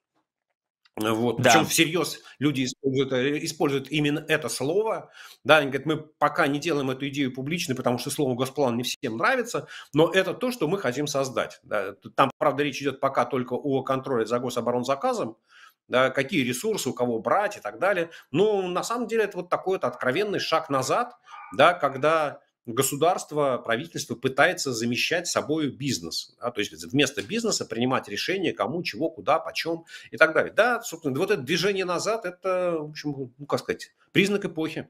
Вот. Да. Причем всерьез люди используют, используют именно это слово. Да, они говорят, мы пока не делаем эту идею публичной, потому что слово «госплан» не всем нравится, но это то, что мы хотим создать. Да. Там, правда, речь идет пока только о контроле за гособоронзаказом, да, какие ресурсы у кого брать и так далее. Но на самом деле это вот такой вот откровенный шаг назад, да, когда государство, правительство пытается замещать собой бизнес. Да, то есть вместо бизнеса принимать решение, кому, чего, куда, почем и так далее. Да, собственно, вот это движение назад, это, в общем, ну, как сказать, признак эпохи.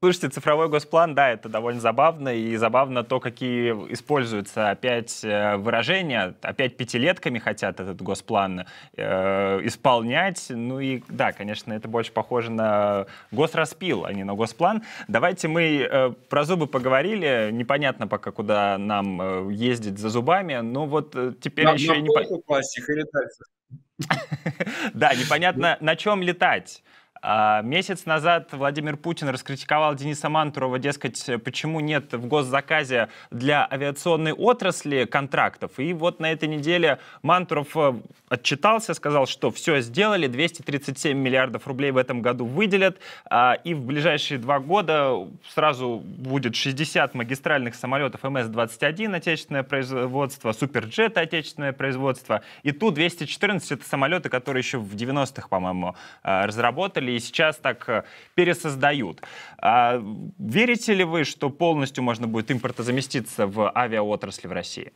Слушайте, цифровой госплан, да, это довольно забавно, и забавно то, какие используются опять э, выражения, опять пятилетками хотят этот госплан э, исполнять, ну и да, конечно, это больше похоже на госраспил, а не на госплан. Давайте мы э, про зубы поговорили, непонятно пока, куда нам э, ездить за зубами, но ну вот э, теперь нам, еще нам и не... класть их и Да, непонятно, на чем летать. А месяц назад Владимир Путин раскритиковал Дениса Мантурова, дескать, почему нет в госзаказе для авиационной отрасли контрактов. И вот на этой неделе Мантуров э, отчитался, сказал, что все сделали, 237 миллиардов рублей в этом году выделят, а, и в ближайшие два года сразу будет 60 магистральных самолетов МС-21 отечественное производство, Суперджет отечественное производство, и Ту-214 это самолеты, которые еще в 90-х, по-моему, э, разработали делали и сейчас так э, пересоздают. А верите ли вы, что полностью можно будет импортозаместиться в авиаотрасли в России?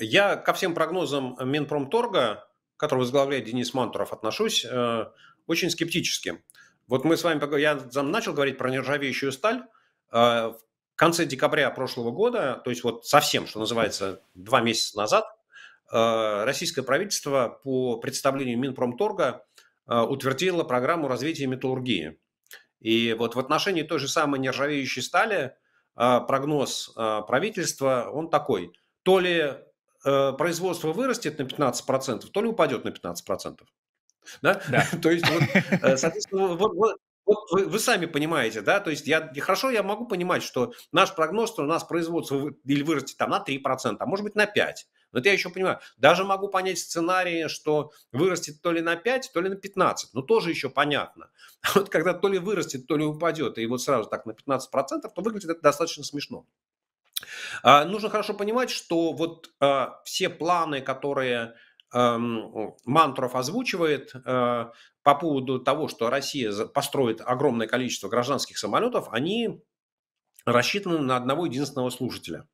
Я ко всем прогнозам Минпромторга, который возглавляет Денис Мантуров, отношусь э, очень скептически. Вот мы с вами, я начал говорить про нержавеющую сталь. Э, в конце декабря прошлого года, то есть вот совсем, что называется, два месяца назад, Э, российское правительство по представлению Минпромторга э, утвердило программу развития металлургии. И вот в отношении той же самой нержавеющей стали э, прогноз правительства, он такой. То ли производство вырастет на 15%, то ли упадет на 15%. Да? Да. То есть, вот, соответственно, вот, вот, вот вы, вы сами понимаете, да, то есть я хорошо, я могу понимать, что наш прогноз, что у нас производство или вырастет там на 3%, а может быть на 5%, но это я еще понимаю. Даже могу понять сценарии, что вырастет то ли на 5, то ли на 15. Ну, тоже еще понятно. А вот когда то ли вырастет, то ли упадет, и вот сразу так на 15%, то выглядит это достаточно смешно. А, нужно хорошо понимать, что вот а, все планы, которые эм, Мантуров озвучивает э, по поводу того, что Россия построит огромное количество гражданских самолетов, они рассчитаны на одного единственного слушателя.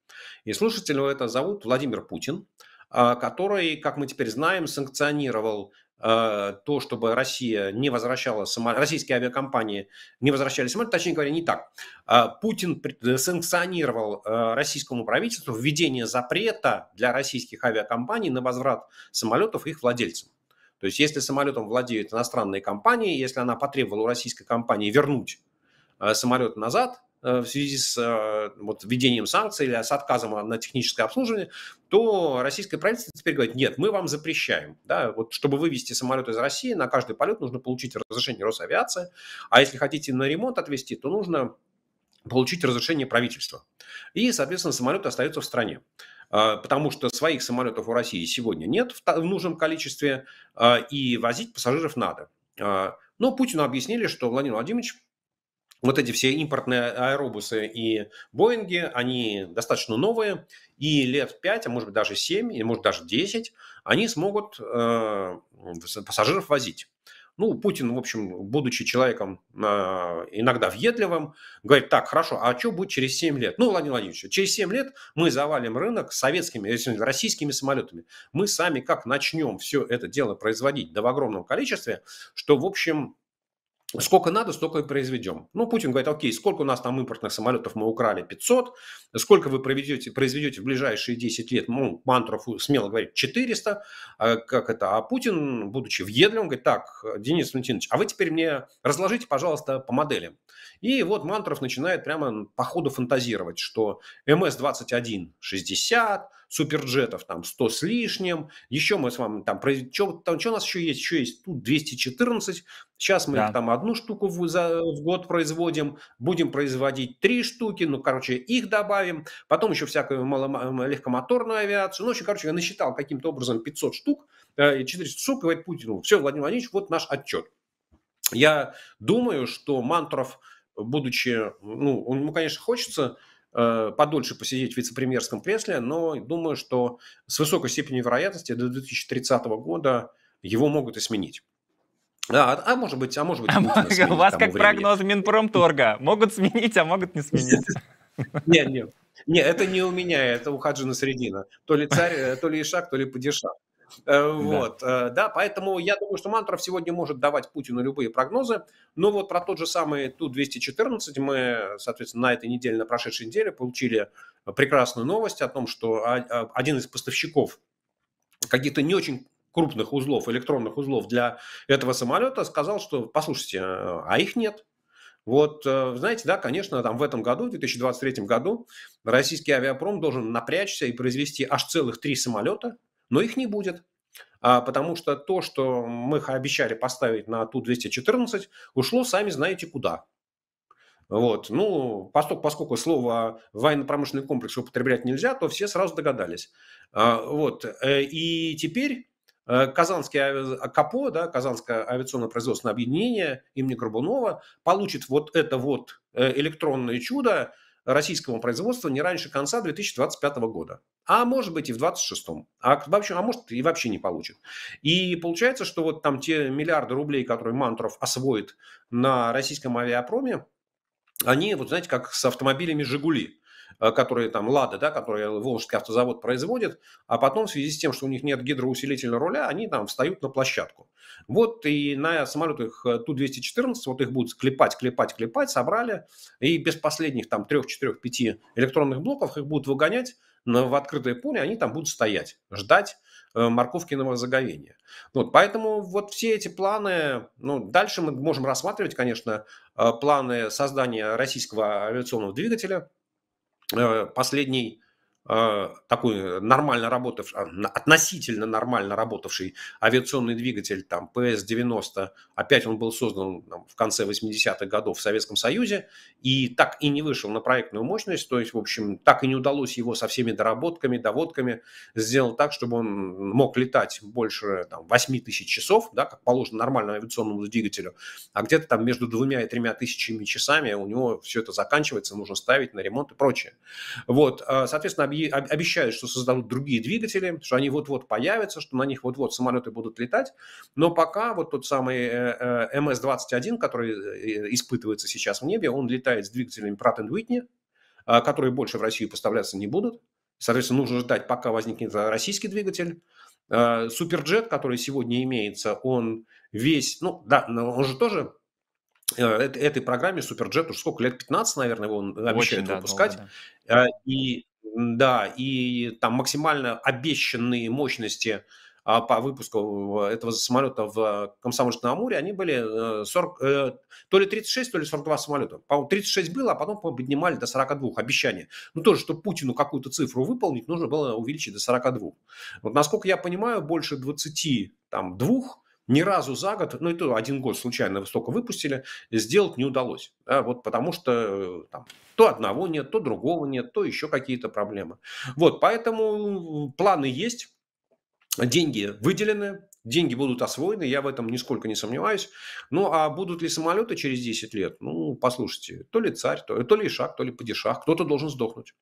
И слушателя это зовут Владимир Путин, а, который, как мы теперь знаем, санкционировал а, то, чтобы Россия не возвращала самолет, российские авиакомпании не возвращали самолеты, точнее говоря, не так. А, Путин э, санкционировал российскому правительству введение запрета для российских авиакомпаний на возврат самолетов их владельцам. То есть если самолетом владеют иностранные компании, если она потребовала у российской компании вернуть самолет назад, Э, в связи с э, вот, введением санкций или с отказом на техническое обслуживание, то российское правительство теперь говорит, нет, мы вам запрещаем. Да? Вот, чтобы вывести самолет из России, на каждый полет нужно получить разрешение Росавиации, а если хотите на ремонт отвезти, то нужно получить разрешение правительства. И, соответственно, самолеты остаются в стране э, потому что своих самолетов у России сегодня нет в нужном количестве, и возить пассажиров надо. Но Путину объяснили, что Владимир Владимирович вот эти все импортные аэробусы и Боинги, они достаточно новые, и лет 5, а может быть даже 7, или может даже 10, они смогут э, пассажиров возить. Ну, Путин, в общем, будучи человеком э, иногда въедливым, говорит, так, хорошо, а что будет через 7 лет? Ну, Владимир Владимирович, через 7 лет мы завалим рынок советскими, э, российскими самолетами. Мы сами как начнем все это дело производить да в огромном количестве, что, в общем, Сколько надо, столько и произведем. Ну, Путин говорит, окей, сколько у нас там импортных самолетов мы украли? 500. Сколько вы проведете, произведете в ближайшие 10 лет? Ну, Мантуров смело говорит 400. А как это? А Путин, будучи въедлив, говорит, так, Денис Валентинович, а вы теперь мне разложите, пожалуйста, по моделям. И вот Мантуров начинает прямо по ходу фантазировать, что МС-21 60, суперджетов там 100 с лишним, еще мы с вами там, что, там, что у нас еще есть? Еще есть тут 214, Сейчас мы да. их там одну штуку в, за, в год производим, будем производить три штуки, ну, короче, их добавим, потом еще всякую мало, легкомоторную авиацию. Ну, в короче, я насчитал каким-то образом 500 штук, 400 э, штук, говорит Путину, все, Владимир Владимирович, вот наш отчет. Я думаю, что Мантуров, будучи, ну, ему, конечно, хочется э, подольше посидеть в вице-премьерском кресле, но думаю, что с высокой степенью вероятности до 2030 года его могут и сменить. А, а может быть, а может быть, а у вас как времени. прогноз Минпромторга. Могут сменить, а могут не сменить. Нет, нет. Не, это не у меня, это у Хаджина Средина. То ли царь, э, то ли Ишак, то ли Падишах. Э, вот, да. Э, да, поэтому я думаю, что Мантуров сегодня может давать Путину любые прогнозы, но вот про тот же самый Ту-214 мы, соответственно, на этой неделе, на прошедшей неделе получили прекрасную новость о том, что один из поставщиков каких-то не очень крупных узлов, электронных узлов для этого самолета, сказал, что, послушайте, а их нет. Вот, э, знаете, да, конечно, там в этом году, в 2023 году, российский авиапром должен напрячься и произвести аж целых три самолета, но их не будет. А потому что то, что мы обещали поставить на Ту-214, ушло, сами знаете, куда. Вот. Ну, поскольку, поскольку слово военно-промышленный комплекс употреблять нельзя, то все сразу догадались. А, вот. Э, и теперь Э, Казанский ави... Э, КАПО, да, Казанское авиационное производственное объединение имени Горбунова, получит вот это вот э, электронное чудо российского производства не раньше конца 2025 года. А может быть и в 2026 м А, общем, а может и вообще не получит. И получается, что вот там те миллиарды рублей, которые Мантуров освоит на российском авиапроме, они, вот знаете, как с автомобилями «Жигули». Э, которые там «Лада», да, которые Волжский автозавод производит, а потом в связи с тем, что у них нет гидроусилителя руля, они там встают на площадку. Вот и на самолетах э, Ту-214 вот их будут клепать, клепать, клепать, собрали, и без последних там трех, четырех, пяти электронных блоков их будут выгонять в открытое поле, они там будут стоять, ждать э, морковкиного заговения. Вот, поэтому вот все эти планы, ну, дальше мы можем рассматривать, конечно, планы создания российского авиационного двигателя – Э, последний Э, такой нормально работавший, а, относительно нормально работавший авиационный двигатель там ПС-90, опять он был создан там, в конце 80-х годов в Советском Союзе и так и не вышел на проектную мощность, то есть, в общем, так и не удалось его со всеми доработками, доводками сделать так, чтобы он мог летать больше там, 8 тысяч часов, да, как положено нормальному авиационному двигателю, а где-то там между двумя и тремя тысячами часами у него все это заканчивается, нужно ставить на ремонт и прочее. Вот, э, соответственно, объект они обещают, что создадут другие двигатели, что они вот-вот появятся, что на них вот-вот самолеты будут летать. Но пока вот тот самый э, э, МС-21, который э, испытывается сейчас в небе, он летает с двигателями Pratt Whitney, а, которые больше в Россию поставляться не будут. Соответственно, нужно ждать, пока возникнет российский двигатель. А, Суперджет, который сегодня имеется, он весь, ну да, он же тоже этой программе Суперджет уж сколько лет, 15, наверное, его обещают Очень, выпускать. Да, долго, да. А, и да, и там максимально обещанные мощности а, по выпуску э, этого самолета в Комсомольском Амуре, они были 40, э, э, то ли 36, то ли 42 самолета. По-моему, 36 было, а потом поднимали до 42 обещания. Ну, тоже, чтобы Путину какую-то цифру выполнить, нужно было увеличить до 42. Вот, насколько я понимаю, больше 22 там, двух ни разу за год, ну и то один год случайно столько выпустили, сделать не удалось. Да, вот потому что э, там, то одного нет, то другого нет, то еще какие-то проблемы. Вот, поэтому планы есть, деньги выделены, деньги будут освоены, я в этом нисколько не сомневаюсь. Ну, а будут ли самолеты через 10 лет? Ну, послушайте, то ли царь, то, то ли шаг, то ли Падишах, кто-то должен сдохнуть.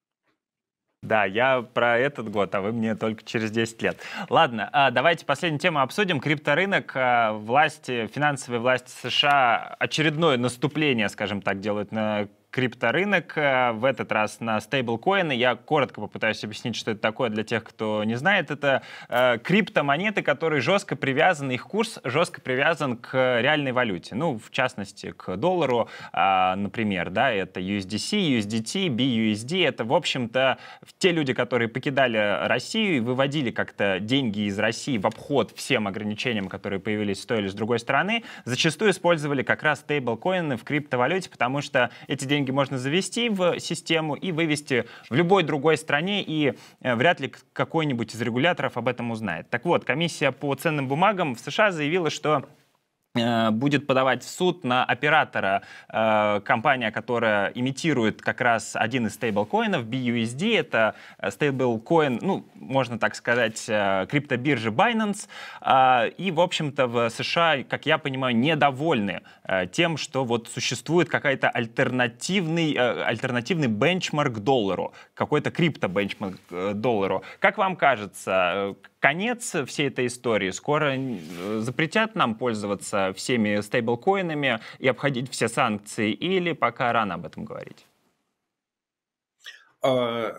Да, я про этот год, а вы мне только через 10 лет. Ладно, а, давайте последнюю тему обсудим. Крипторынок, а, власти, финансовые власти США очередное наступление, скажем так, делают на крипторынок, э, в этот раз на стейблкоины. Я коротко попытаюсь объяснить, что это такое для тех, кто не знает. Это э, криптомонеты, которые жестко привязаны, их курс жестко привязан к реальной валюте. Ну, в частности, к доллару, э, например, да, это USDC, USDT, BUSD. Это, в общем-то, те люди, которые покидали Россию и выводили как-то деньги из России в обход всем ограничениям, которые появились с той или с другой стороны, зачастую использовали как раз стейблкоины в криптовалюте, потому что эти деньги деньги можно завести в систему и вывести в любой другой стране, и э, вряд ли какой-нибудь из регуляторов об этом узнает. Так вот, комиссия по ценным бумагам в США заявила, что Э, будет подавать в суд на оператора э, компания, которая имитирует как раз один из стейблкоинов, BUSD, это э, стейблкоин, ну, можно так сказать, криптобиржа Binance, и, в общем-то, в США, как я понимаю, недовольны тем, что вот существует какая-то альтернативный, альтернативный бенчмарк доллару, какой-то крипто-бенчмарк доллару. Как вам кажется, конец всей этой истории. Скоро э, запретят нам пользоваться всеми стейблкоинами и обходить все санкции, или пока рано об этом говорить? А,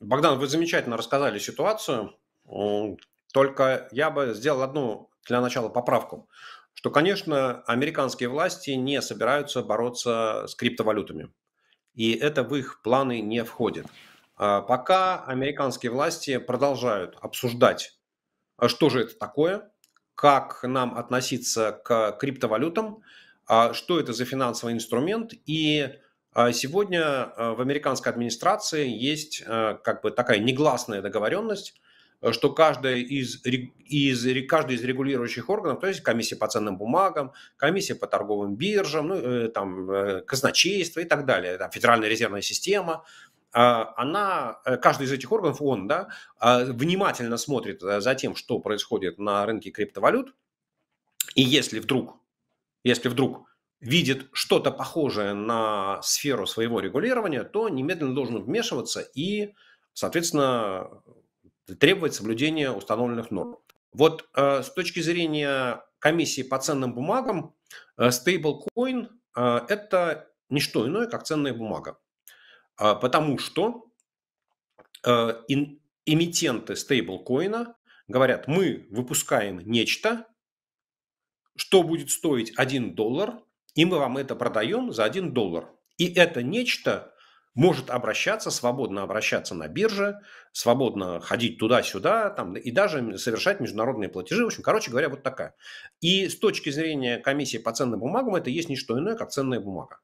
Богдан, вы замечательно рассказали ситуацию. Только я бы сделал одну для начала поправку, что, конечно, американские власти не собираются бороться с криптовалютами. И это в их планы не входит. А, пока американские власти продолжают обсуждать, а, что же это такое, как нам относиться к криптовалютам, а, что это за финансовый инструмент. И сегодня в американской администрации есть как бы такая негласная договоренность, что каждая из, из, каждый из регулирующих органов, то есть комиссия по ценным бумагам, комиссия по торговым биржам, ну, э, там, э, казначейство и так далее, там, Федеральная резервная система, а, она, э, каждый из этих органов, он, да, а, внимательно смотрит э, за тем, что происходит на рынке криптовалют, и если вдруг, если вдруг видит что-то похожее на сферу своего регулирования, то немедленно должен вмешиваться и, соответственно, требовать соблюдения установленных норм. Вот э, с точки зрения комиссии по ценным бумагам, стейблкоин это не что иное, как ценная бумага. А, потому что э, эмитенты стейблкоина говорят, мы выпускаем нечто, что будет стоить 1 доллар, и мы вам это продаем за 1 доллар. И это нечто может обращаться, свободно обращаться на бирже, свободно ходить туда-сюда там, и даже совершать международные платежи. В общем, короче говоря, вот такая. И с точки зрения комиссии по ценным бумагам это есть не что иное, как ценная бумага.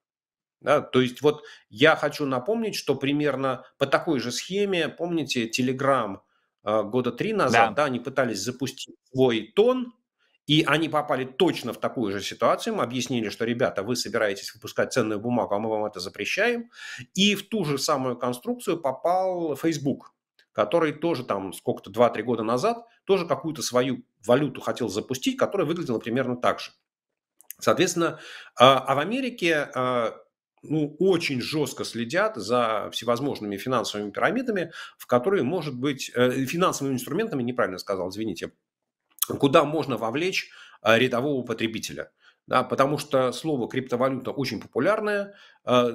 Да? То есть вот я хочу напомнить, что примерно по такой же схеме, помните, Telegram а, года три назад, да. да, они пытались запустить свой тон, и они попали точно в такую же ситуацию, им объяснили, что, ребята, вы собираетесь выпускать ценную бумагу, а мы вам это запрещаем. И в ту же самую конструкцию попал Facebook, который тоже там сколько-то 2-3 года назад тоже какую-то свою валюту хотел запустить, которая выглядела примерно так же. Соответственно, а, а в Америке а, ну, очень жестко следят за всевозможными финансовыми пирамидами, в которые, может быть, э, финансовыми инструментами, неправильно сказал, извините, куда можно вовлечь э, рядового потребителя. Да, потому что слово криптовалюта очень популярное, э,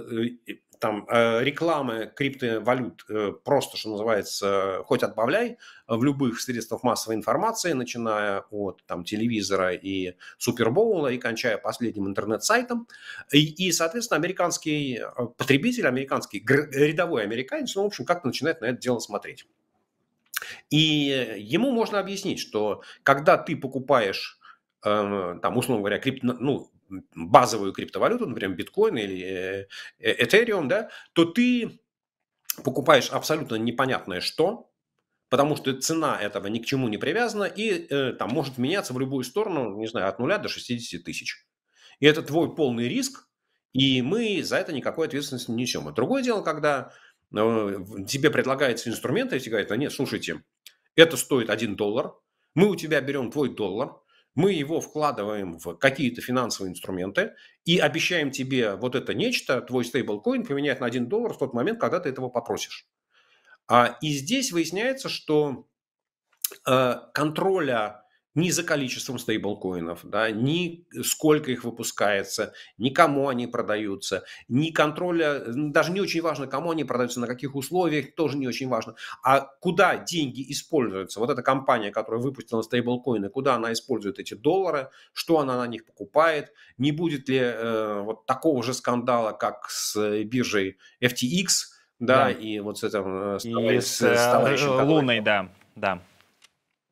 там э, рекламы криптовалют э, просто, что называется, хоть отбавляй э, в любых средствах массовой информации, начиная от там телевизора и супербоула и кончая последним интернет-сайтом. И, и, соответственно, американский потребитель, американский рядовой американец, ну, в общем, как-то начинает на это дело смотреть. И ему можно объяснить, что когда ты покупаешь там, условно говоря, крипто, ну, базовую криптовалюту, например, биткоин или э, э, этериум, да, то ты покупаешь абсолютно непонятное что, потому что цена этого ни к чему не привязана и э, там может меняться в любую сторону, не знаю, от нуля до 60 тысяч. И это твой полный риск, и мы за это никакой ответственности не несем. И а другое дело, когда э, тебе предлагается инструмент, и тебе говорят, а нет, слушайте, это стоит 1 доллар, мы у тебя берем твой доллар, мы его вкладываем в какие-то финансовые инструменты и обещаем тебе вот это нечто, твой стейблкоин поменять на 1 доллар в тот момент, когда ты этого попросишь. А И здесь выясняется, что э, контроля ни за количеством стейблкоинов, да, ни сколько их выпускается, ни кому они продаются, ни контроля, даже не очень важно, кому они продаются, на каких условиях, тоже не очень важно. А куда деньги используются? Вот эта компания, которая выпустила стейблкоины, куда она использует эти доллары, что она на них покупает, не будет ли э, вот такого же скандала, как с э, биржей FTX, да, да. и вот с этим... Э, с, и с, с, с э, Луной, да, да.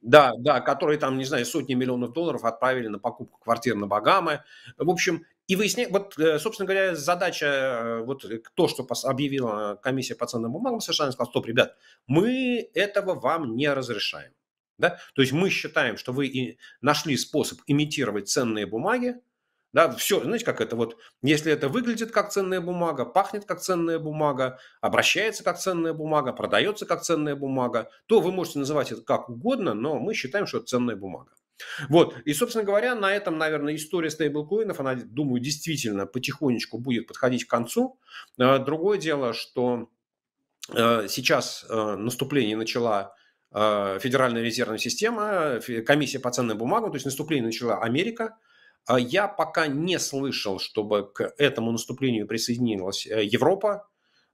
Да, да, которые там, не знаю, сотни миллионов долларов отправили на покупку квартир на Багамы. В общем, и выясняется, вот, э, собственно говоря, задача, э, вот э, то, что объявила комиссия по ценным бумагам совершенно сказала, стоп, ребят, мы этого вам не разрешаем. Да? То есть мы считаем, что вы и нашли способ имитировать ценные бумаги, да, все, знаете, как это вот, если это выглядит как ценная бумага, пахнет как ценная бумага, обращается как ценная бумага, продается как ценная бумага, то вы можете называть это как угодно, но мы считаем, что это ценная бумага. Вот. И, собственно говоря, на этом, наверное, история стейблкоинов, она, думаю, действительно потихонечку будет подходить к концу. А, другое дело, что э, сейчас э, наступление начала э, Федеральная резервная система, комиссия по ценным бумагам, то есть наступление начала Америка – а я пока не слышал, чтобы к этому наступлению присоединилась э, Европа.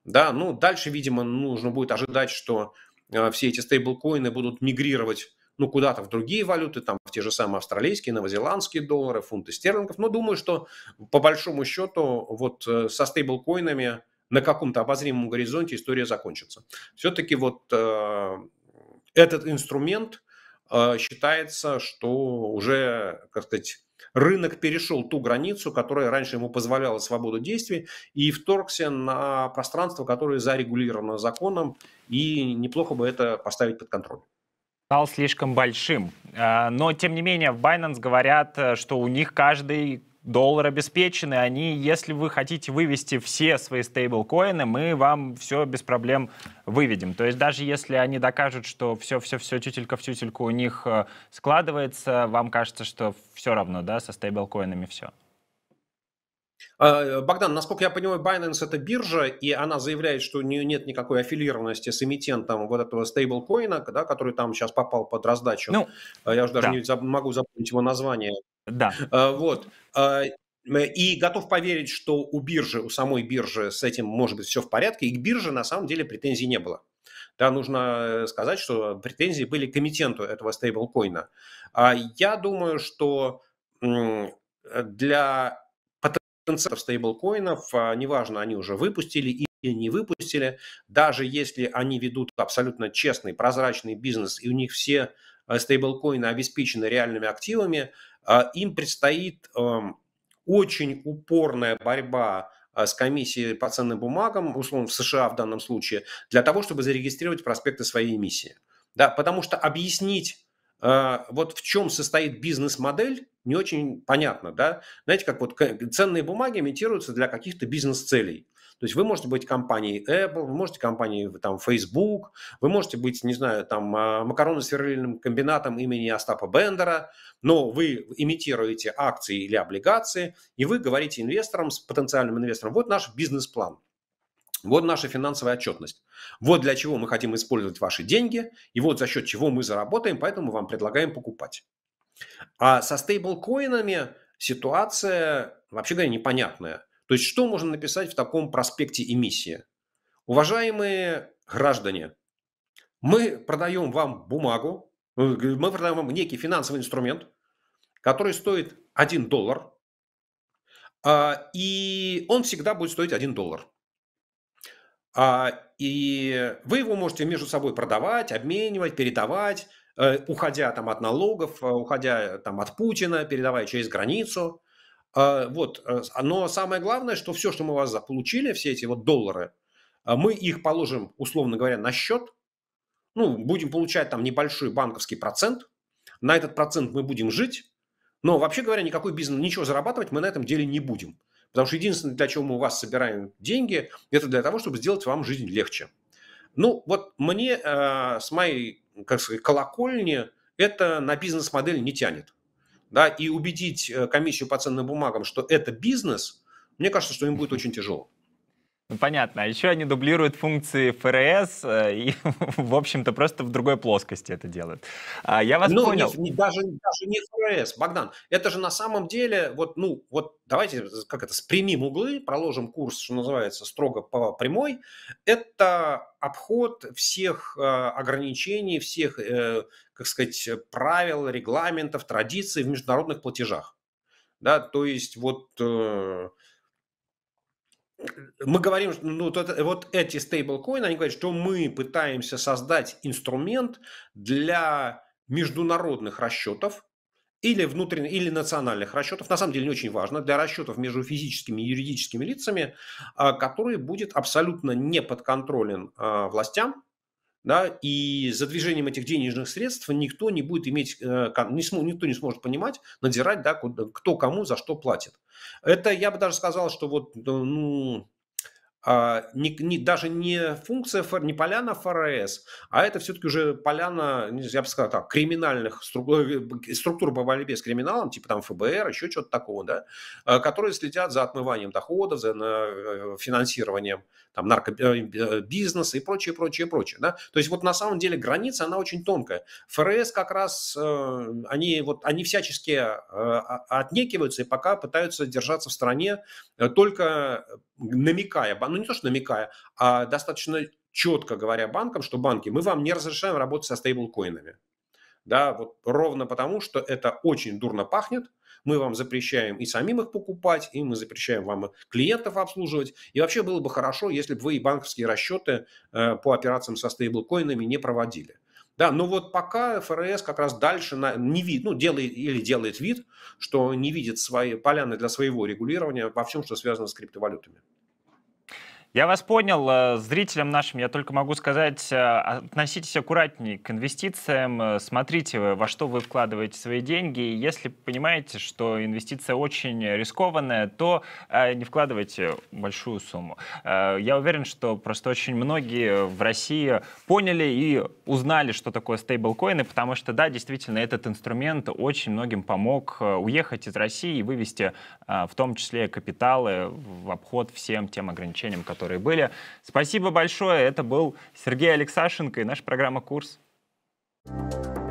Да, ну, дальше, видимо, нужно будет ожидать, что э, все эти стейблкоины будут мигрировать ну, куда-то в другие валюты, там, в те же самые австралийские, новозеландские доллары, фунты стерлингов. Но думаю, что по большому счету вот э, со стейблкоинами на каком-то обозримом горизонте история закончится. Все-таки вот э, этот инструмент Э, считается, что уже, как сказать, рынок перешел ту границу, которая раньше ему позволяла свободу действий, и вторгся на пространство, которое зарегулировано законом, и неплохо бы это поставить под контроль стал слишком большим. Э, но, тем не менее, в Binance говорят, э, что у них каждый доллар обеспечены, они, если вы хотите вывести все свои стейблкоины, мы вам все без проблем выведем. То есть даже если они докажут, что все-все-все тютелька в тютельку у них э, складывается, вам кажется, что все равно, да, со стейблкоинами все. А, Богдан, насколько я понимаю, Binance это биржа, и она заявляет, что у нее нет никакой аффилированности с эмитентом вот этого стейблкоина, да, который там сейчас попал под раздачу. Ну, а я уже даже да. не могу запомнить его название. Да. А, вот. А, и готов поверить, что у биржи, у самой биржи с этим может быть все в порядке. И к бирже на самом деле претензий не было. Да, нужно э, сказать, что претензии были к эмитенту этого стейблкоина. А я думаю, что э, для потенциалов стейблкоинов, неважно, они уже выпустили или не выпустили, даже если они ведут абсолютно честный, прозрачный бизнес, и у них все Э, стейблкоины обеспечены реальными активами, э, им предстоит эм, очень упорная борьба э, с комиссией по ценным бумагам, условно в США в данном случае, для того, чтобы зарегистрировать проспекты своей эмиссии. Да, потому что объяснить, вот в чем состоит бизнес-модель, не очень понятно. Да? Знаете, как вот ценные бумаги имитируются для каких-то бизнес-целей – то есть вы можете быть компанией Apple, вы можете компанией там, Facebook, вы можете быть, не знаю, там, а, макароны сверлильным комбинатом имени Остапа Бендера, но вы имитируете акции или облигации, и вы говорите инвесторам, с потенциальным инвестором, вот наш бизнес-план. Вот наша финансовая отчетность. Вот для чего мы хотим использовать ваши деньги, и вот за счет чего мы заработаем, поэтому мы вам предлагаем покупать. А со стейблкоинами ситуация, вообще говоря, непонятная. То есть что можно написать в таком проспекте эмиссии? Уважаемые граждане, мы продаем вам бумагу, э, мы продаем вам некий финансовый инструмент, который стоит 1 доллар, а, и он всегда будет стоить 1 доллар. А, и вы его можете между собой продавать, обменивать, передавать, э, уходя там от налогов, э, уходя там от Путина, передавая через границу. А, вот. Э, но самое главное, что все, что мы у вас получили, все эти вот доллары, а, мы их положим, условно говоря, на счет, ну, будем получать там небольшой банковский процент, на этот процент мы будем жить, но вообще говоря, никакой бизнес, ничего зарабатывать мы на этом деле не будем. Потому что единственное, для чего мы у вас собираем деньги, это для того, чтобы сделать вам жизнь легче. Ну, вот мне э, с моей как сказать, колокольни это на бизнес-модель не тянет да, и убедить э, комиссию по ценным бумагам, что это бизнес, мне кажется, что им будет очень тяжело. Ну, понятно. А еще они дублируют функции ФРС э, и, в общем-то, просто в другой плоскости это делают. А я вас ну, понял. Не, не, даже, даже не ФРС, Богдан. Это же на самом деле, вот, ну, вот давайте, э, как это, спрямим углы, проложим курс, что называется, строго по прямой. Это обход всех э, ограничений, всех, э, как сказать, правил, регламентов, традиций в международных платежах. Да, то есть вот... Э, мы говорим, что ну, вот, вот эти стейблкоины, они говорят, что мы пытаемся создать инструмент для международных расчетов или внутренних, или национальных расчетов, на самом деле не очень важно, для расчетов между физическими и юридическими лицами, а, который будет абсолютно не подконтролен а, властям, да, и за движением этих денежных средств никто не будет иметь, э, никто не сможет понимать, надирать, да, кто кому за что платит. Это я бы даже сказал, что вот, э, ну, не, а, не, даже не функция, ФР, не поляна ФРС, а это все-таки уже поляна, я бы сказал так, криминальных структур, э, структур по борьбе с криминалом, типа там ФБР, еще что-то такого, да, а, которые следят за отмыванием доходов, за э, финансированием там, наркобизнеса э, и прочее, прочее, прочее, да. То есть вот на самом деле граница, она очень тонкая. ФРС как раз, они, вот, они всячески а, отнекиваются и пока пытаются держаться в стране, только намекая, ну не то, что намекая, а достаточно четко говоря банкам, что банки, мы вам не разрешаем работать со стейблкоинами. Да, вот ровно потому, что это очень дурно пахнет, мы вам запрещаем и самим их покупать, и мы запрещаем вам клиентов обслуживать. И вообще было бы хорошо, если бы вы и банковские расчеты э, по операциям со стейблкоинами не проводили. Да, но вот пока ФРС как раз дальше на, не вид, ну, делает или делает вид, что не видит свои поляны для своего регулирования во всем, что связано с криптовалютами. Я вас понял. Э, зрителям нашим я только могу сказать, э, относитесь аккуратнее к инвестициям, э, смотрите, во что вы вкладываете свои деньги. Если понимаете, что инвестиция очень рискованная, то не вкладывайте большую сумму. Я уверен, что просто очень многие в России поняли и узнали, что такое стейблкоины, потому что, да, действительно, этот инструмент очень многим помог уехать из России и вывести в том числе капиталы в обход всем тем ограничениям, которые которые были. Спасибо большое. Это был Сергей Алексашенко и наша программа «Курс». Thank you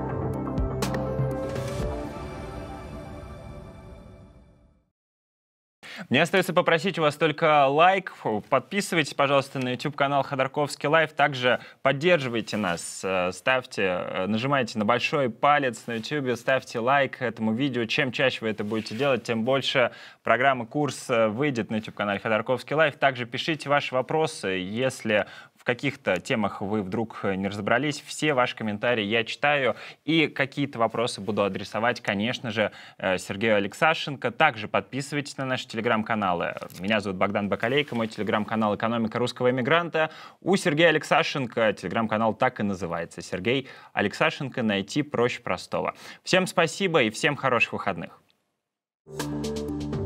Мне остается попросить у вас только лайк. Подписывайтесь, пожалуйста, на YouTube-канал Ходорковский Лайф, Также поддерживайте нас, э, ставьте, э, нажимайте на большой палец на YouTube, ставьте лайк этому видео. Чем чаще вы это будете делать, тем больше программа «Курс» выйдет на YouTube-канале Ходорковский Лайф. Также пишите ваши вопросы, если в каких-то темах вы вдруг э, не разобрались, все ваши комментарии я читаю и какие-то вопросы буду адресовать, конечно же, э, Сергею Алексашенко. Также подписывайтесь на наши телеграм-каналы. Меня зовут Богдан Бакалейко, мой телеграм-канал «Экономика русского иммигранта». У Сергея Алексашенко телеграм-канал так и называется. Сергей Алексашенко найти проще простого. Всем спасибо и всем хороших выходных. Thank you